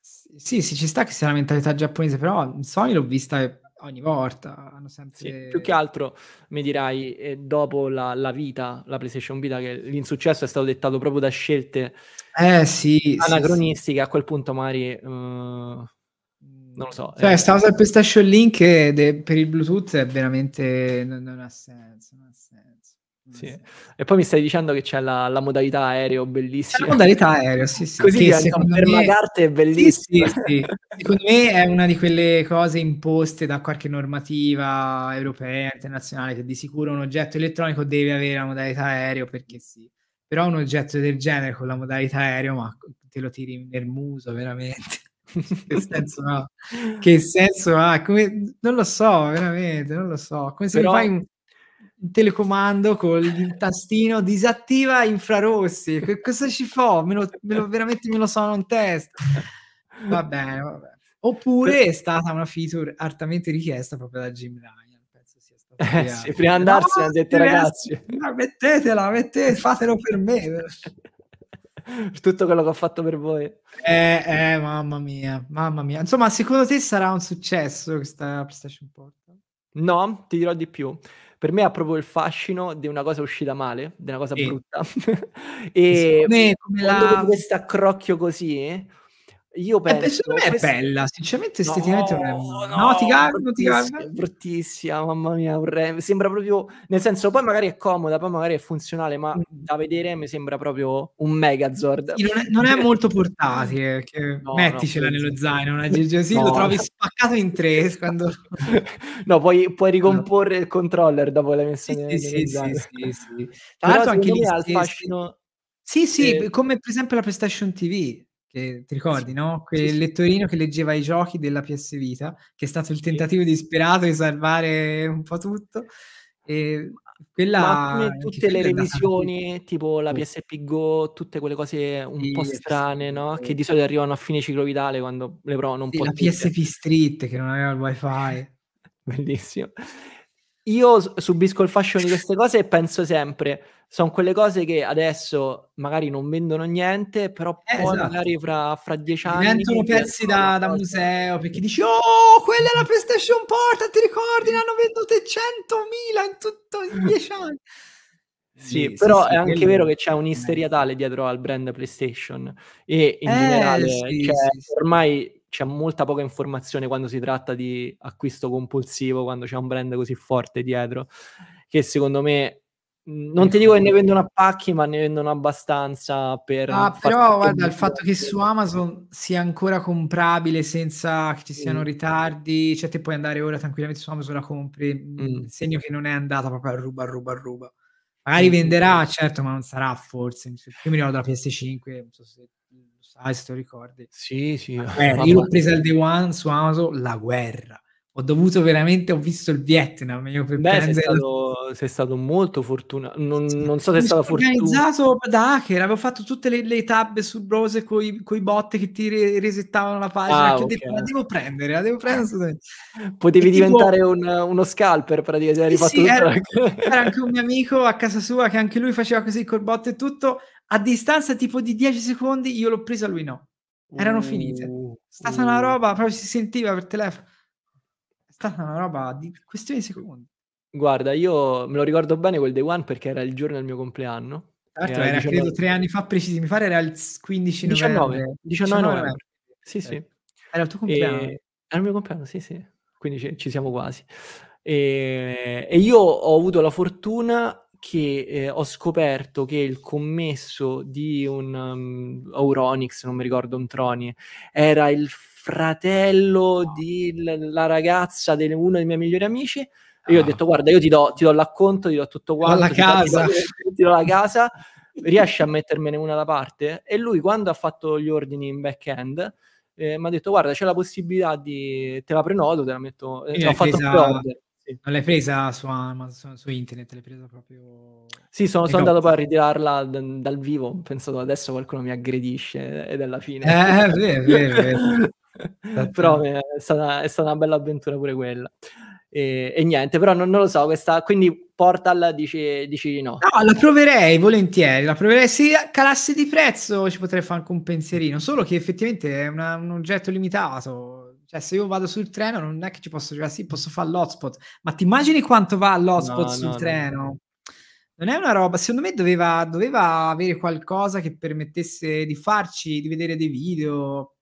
sì, sì, ci sta che sia la mentalità giapponese, però Sony l'ho vista ogni volta hanno sempre sì, più che altro mi dirai eh, dopo la, la, vita la PlayStation Vita che l'insuccesso è stato dettato proprio da scelte eh, sì, anacronistiche sì, a quel punto magari eh, non lo so cioè, eh. sta cosa del PlayStation Link de, per il Bluetooth è veramente non, non ha senso non ha senso sì. E poi mi stai dicendo che c'è la, la modalità aereo bellissima. la modalità aereo, sì, sì. Così per la carta è bellissima. Sì, sì, secondo me è una di quelle cose imposte da qualche normativa europea, internazionale, che di sicuro un oggetto elettronico deve avere la modalità aereo perché sì. Però un oggetto del genere con la modalità aereo, ma te lo tiri nel muso, veramente. che senso ha? Che senso ha? Come... Non lo so, veramente, non lo so. Come se Però... fai un telecomando con il tastino disattiva infrarossi. Che cosa ci fa? Me lo, me lo, veramente me lo sono un test. Va bene, va bene. Oppure è stata una feature altamente richiesta proprio da Jim Ryan. Penso sia stata eh, sì, prima di andarsene no, ha detto ragazzi, mettetela, mettete, fatelo per me. Tutto quello che ho fatto per voi. Eh, eh, mamma mia, mamma mia. Insomma, secondo te sarà un successo questa PlayStation Portal? No, ti dirò di più per me ha proprio il fascino di una cosa uscita male, di una cosa sì. brutta. e come la... questo accrocchio così io eh, penso... Eh, non è bella, sinceramente esteticamente no, non è... No, no ti calmo, ti calmo. Bruttissima, mamma mia, vorrei... sembra proprio... Nel senso, poi magari è comoda, poi magari è funzionale, ma mm. da vedere mi sembra proprio un Megazord. non, è, non, è, molto portatile, che... no, metticela no, nello zaino, una sì, no. lo trovi spaccato in tre quando... no, poi puoi ricomporre il controller dopo la messa sì, nel, sì, sì, sì, sì, Tra l'altro anche lì... Al fascino... Sì, sì, eh... come per esempio la PlayStation TV che ti eh ricordi, no? Quel sì, lettorino che leggeva i giochi della PS Vita, che è stato il tentativo disperato di salvare un po' tutto. E quella, tutte le revisioni, tanto... tipo la PSP Go, tutte quelle cose un sì, po' strane, no? Che di solito arrivano a fine ciclo vitale quando le provano un po'. La dire. PSP Street che non aveva il wifi. Bellissimo io subisco il fascino di queste cose e penso sempre, sono quelle cose che adesso magari non vendono niente, però eh, poi esatto. magari fra, fra dieci anni... Diventano pezzi da, da, museo, perché dici, oh, quella è la PlayStation Porta, ti ricordi? Ne hanno vendute 100.000 in tutto in dieci anni. Sì, sì, però sì, è anche vero che c'è un'isteria tale dietro al brand PlayStation e in eh, generale sì, cioè, ormai c'è molta poca informazione quando si tratta di acquisto compulsivo, quando c'è un brand così forte dietro, che secondo me mhmm, non ti dico che ne vendono a pacchi, ma ne vendono abbastanza per... Ah, però guarda, il fatto che su Amazon sia ancora comprabile senza che ci siano mm. ritardi, cioè te puoi andare ora tranquillamente su Amazon la compri, mhmm, mm. segno che non è andata proprio a ruba, a ruba, a ruba. Mm, Magari mm. venderà, mm. certo, ma non sarà forse. Io mi ricordo la PS5, non so se sai se te lo ricordi. Sì, sì. Guerra, io ho preso al day one su Amazon, la guerra. Ho dovuto veramente, ho visto il Vietnam. Io per Beh, prendere... sei, stato, sei stato molto fortunato. Non, sì, non so se è stata fortuna. organizzato da hacker, avevo fatto tutte le, le tab sul browser con i bot che ti re- resettavano la pagina. Ah, okay. detto, la devo prendere, la devo prendere. Potevi e diventare tipo... un, uno scalper praticamente. sì, era, era anche un mio amico a casa sua che anche lui faceva così col bot e tutto a distanza tipo di 10 secondi io l'ho presa, lui no. Erano uh, finite. È stata uh. una roba, proprio si sentiva per telefono. È stata una roba di questioni di secondi. Guarda, io me lo ricordo bene quel day one perché era il giorno del mio compleanno. Certo, era, 19... credo tre anni fa precisi, mi pare era il 15 novembre. 19, 19, 19 novembre. Sì, sì. Eh, era il tuo compleanno. E... Era il mio compleanno, sì, sì. Quindi ci, ci siamo quasi. E... e io ho avuto la fortuna che eh, ho scoperto che il commesso di un um, Auronix, non mi ricordo un Troni, era il fratello della ragazza di uno dei miei migliori amici. E io ho ah. detto, guarda, io ti do, ti do l'acconto, ti do tutto quanto. La casa. Ti do, ti do la casa, riesci a mettermene una da parte? E lui, quando ha fatto gli ordini in back-end, eh, mi ha detto, guarda, c'è la possibilità di... te la prenoto, te la metto... Eh, ho fatto un pre sì. Non l'hai presa su Amazon, su internet, l'hai presa proprio... Sì, sono, sono andato poi a ritirarla d- dal vivo, ho pensato adesso qualcuno mi aggredisce ed è la fine. Eh, vero, vero, vero. Però eh, è stata, è stata, una bella avventura pure quella. E, e niente, però non, non, lo so, questa, quindi Portal dici, dici no. No, la proverei volentieri, la proverei se calasse di prezzo ci potrei fare anche un pensierino, solo che effettivamente è una, un oggetto limitato cioè, se io vado sul treno, non è che ci posso giocare, sì, posso fare l'hotspot, ma ti immagini quanto va l'hotspot no, sul no, treno? No. Non è una roba, secondo me doveva, doveva, avere qualcosa che permettesse di farci, di vedere dei video,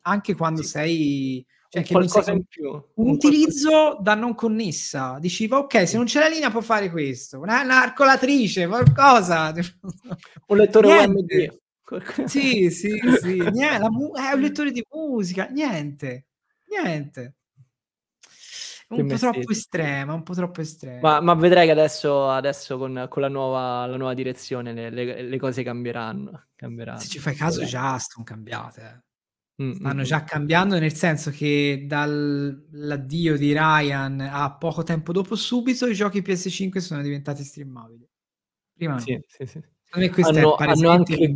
anche quando sì. sei... Cioè un che qualcosa sei, in più. Un, utilizzo qualcosa. da non connessa. Diceva, ok, se non c'è la linea può fare questo. Una, un'arcolatrice, qualcosa. Un lettore Niente. UMD. sì, sì, eh, sì. Niente, mu- è un lettore di musica, niente, niente. Un po' messito. troppo estrema, un po' troppo estrema. Ma, ma vedrai che adesso, adesso con, con la, nuova, la, nuova, direzione le, le, le cose cambieranno, cambieranno, Se ci fai caso Beh. già sono cambiate. Eh. Mm, mm, Stanno mm. già cambiando nel senso che dall'addio di Ryan a poco tempo dopo subito i giochi PS5 sono diventati streamabili. Prima no. Sì, sì, sì hanno, hanno, anche,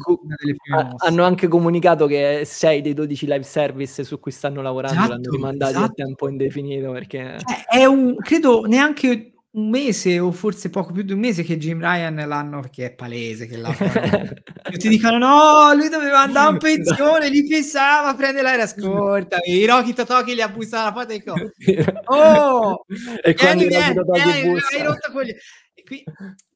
hanno, anche, comunicato che 6 dei 12 live service su cui stanno lavorando esatto, l'hanno rimandati esatto. a tempo indefinito perché... Cioè, è un, credo, neanche un mese o forse poco più di un mese che Jim Ryan l'hanno perché è palese che l'hanno ti dicono no lui doveva andare in esatto. pensione gli pensava prende l'aria scorta i Rocky Totoki li oh, ha bussato la foto e co oh e vieni, vieni, vieni, vieni, Qui,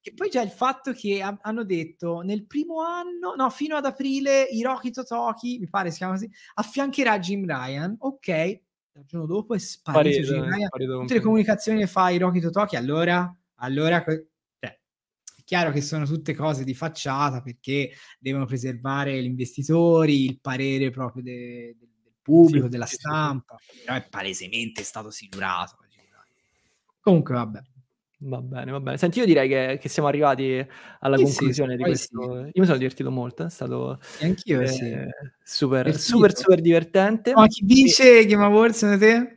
che poi già il fatto che ha, hanno detto nel primo anno, no, fino ad aprile, Hiroki Totoki, mi pare si chiama così, affiancherà Jim Ryan. Ok, il giorno dopo è sparito Jim Ryan. Tutte le comunicazioni le fa Hiroki Totoki, allora, allora cioè, è chiaro che sono tutte cose di facciata perché devono preservare gli investitori, il parere proprio de, de, del pubblico, sì, della stampa, però è palesemente stato silurato. Comunque, vabbè. Va bene, va bene. Senti, io direi che, che siamo arrivati alla sì, conclusione sì, di questo. Sì. Io mi sono divertito molto, è stato anch'io, eh, super, divertito. super, super divertente. Ma chi vince e... Game Awards secondo te?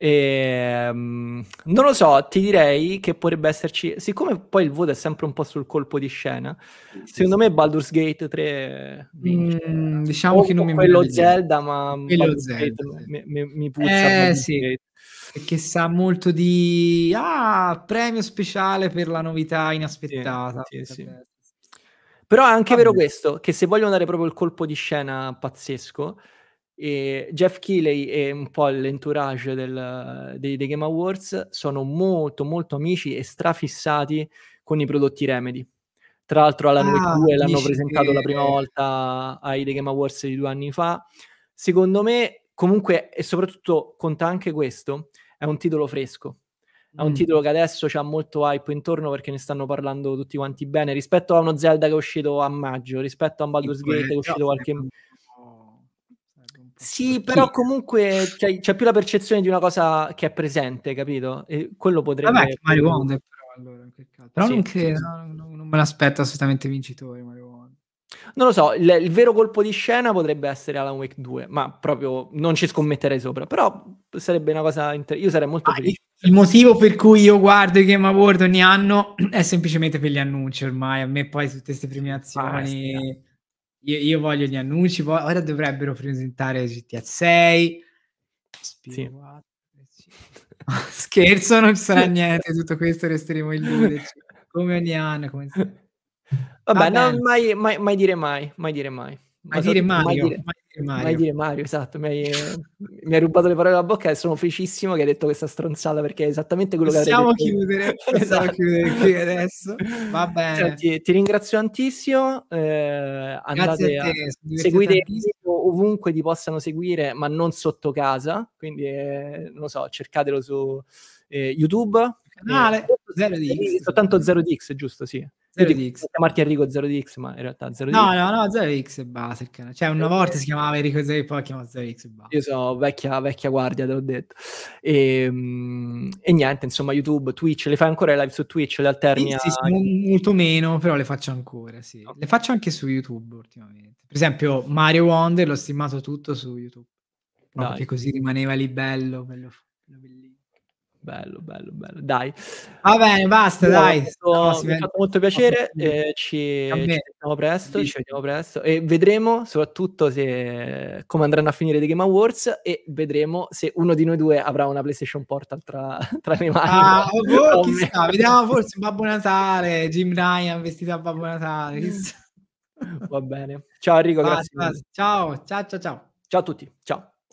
E, um, non lo so, ti direi che potrebbe esserci, siccome poi il voto è sempre un po' sul colpo di scena, secondo me Baldur's Gate 3 vince. Mm, diciamo o, che non mi quello Zelda, ma quello Zelda, mi, mi, mi, puzza. Eh, sì che sa molto di ah, premio speciale per la novità inaspettata. Sì, sì, sì. Però è anche Vabbè. vero questo, che se vogliono dare proprio il colpo di scena pazzesco, e Jeff Keighley e un po' l'entourage del, dei, dei, Game Awards sono molto molto amici e strafissati con i prodotti Remedy. Tra l'altro alla ah, 2 l'hanno presentato che... la prima volta ai The Game Awards di due anni fa. Secondo me comunque e soprattutto conta anche questo, è un titolo fresco. È un mm. titolo che adesso c'ha molto hype intorno perché ne stanno parlando tutti quanti bene rispetto a uno Zelda che è uscito a maggio, rispetto a un Baldur's Gate che è uscito qualche mese sì, però comunque cioè, c'è più la percezione di una cosa che è presente, capito? E quello potrebbe... Vabbè, Mario Wonder però, allora, però sì, non, credo, sì. no, non, non me l'aspetto assolutamente vincitore Mario Wonder. Non lo so, il, il, vero colpo di scena potrebbe essere Alan Wake 2, ma proprio non ci scommetterei sopra, però sarebbe una cosa interessante. Io sarei molto ah, felice. Il motivo per cui io guardo i Game Award ogni anno è semplicemente per gli annunci ormai, a me poi su queste premiazioni ah, io, io, voglio gli annunci, poi, ora dovrebbero presentare GTA 6, sì. Scherzo, non ci sarà niente, tutto questo resteremo illudi, cioè, come ogni anno. Come... Vabbè, Va non, mai, mai, mai, dire mai, mai dire mai. Mai dire Mario. Mai dire, mai dire Mario, mai dire Mario esatto. Mi hai, rubato le parole alla bocca e sono felicissimo che hai detto questa stronzata perché è esattamente quello possiamo che avevo detto. Chiudere, esatto. Possiamo chiudere qui adesso. Va cioè, bene. Senti, ti ringrazio tantissimo. Eh, andate a, te, a seguite ovunque ti possano seguire, ma non sotto casa. Quindi, eh, non lo so, cercatelo su eh, YouTube. Canale 0DX. Eh, soltanto 0DX, giusto, sì. 0DX. Chiamarti Enrico 0DX, ma in realtà 0DX. No, no, no, 0DX e basta. Cioè, una eh, volta eh. si chiamava Enrico 0 e poi chiamava 0DX e basta. Io so, vecchia, vecchia guardia, te l'ho detto. E, ehm, e, niente, insomma, YouTube, Twitch, le fai ancora live su Twitch, le alterni sì, sì, molto meno, però le faccio ancora, sì. Okay. Le faccio anche su YouTube ultimamente. Per esempio, Mario Wonder l'ho stimato tutto su YouTube. Proprio Dai. che così rimaneva lì bello, bello Bello, bello, bello. Dai. Va bene, basta, Io dai. Fatto, mi ha fatto molto piacere. Eh, ci, ci, vediamo presto, ci, vediamo presto, E vedremo soprattutto se, come andranno a finire i Game Awards e vedremo se uno di noi due avrà una PlayStation Portal tra, tra le mani. Ah, oh, boh, chissà, vediamo forse Babbo Natale, Jim Ryan vestito a Babbo Natale. Chissà. Va bene. Ciao Enrico, ah, grazie. Ciao, ciao, ciao, ciao. Ciao a tutti, ciao.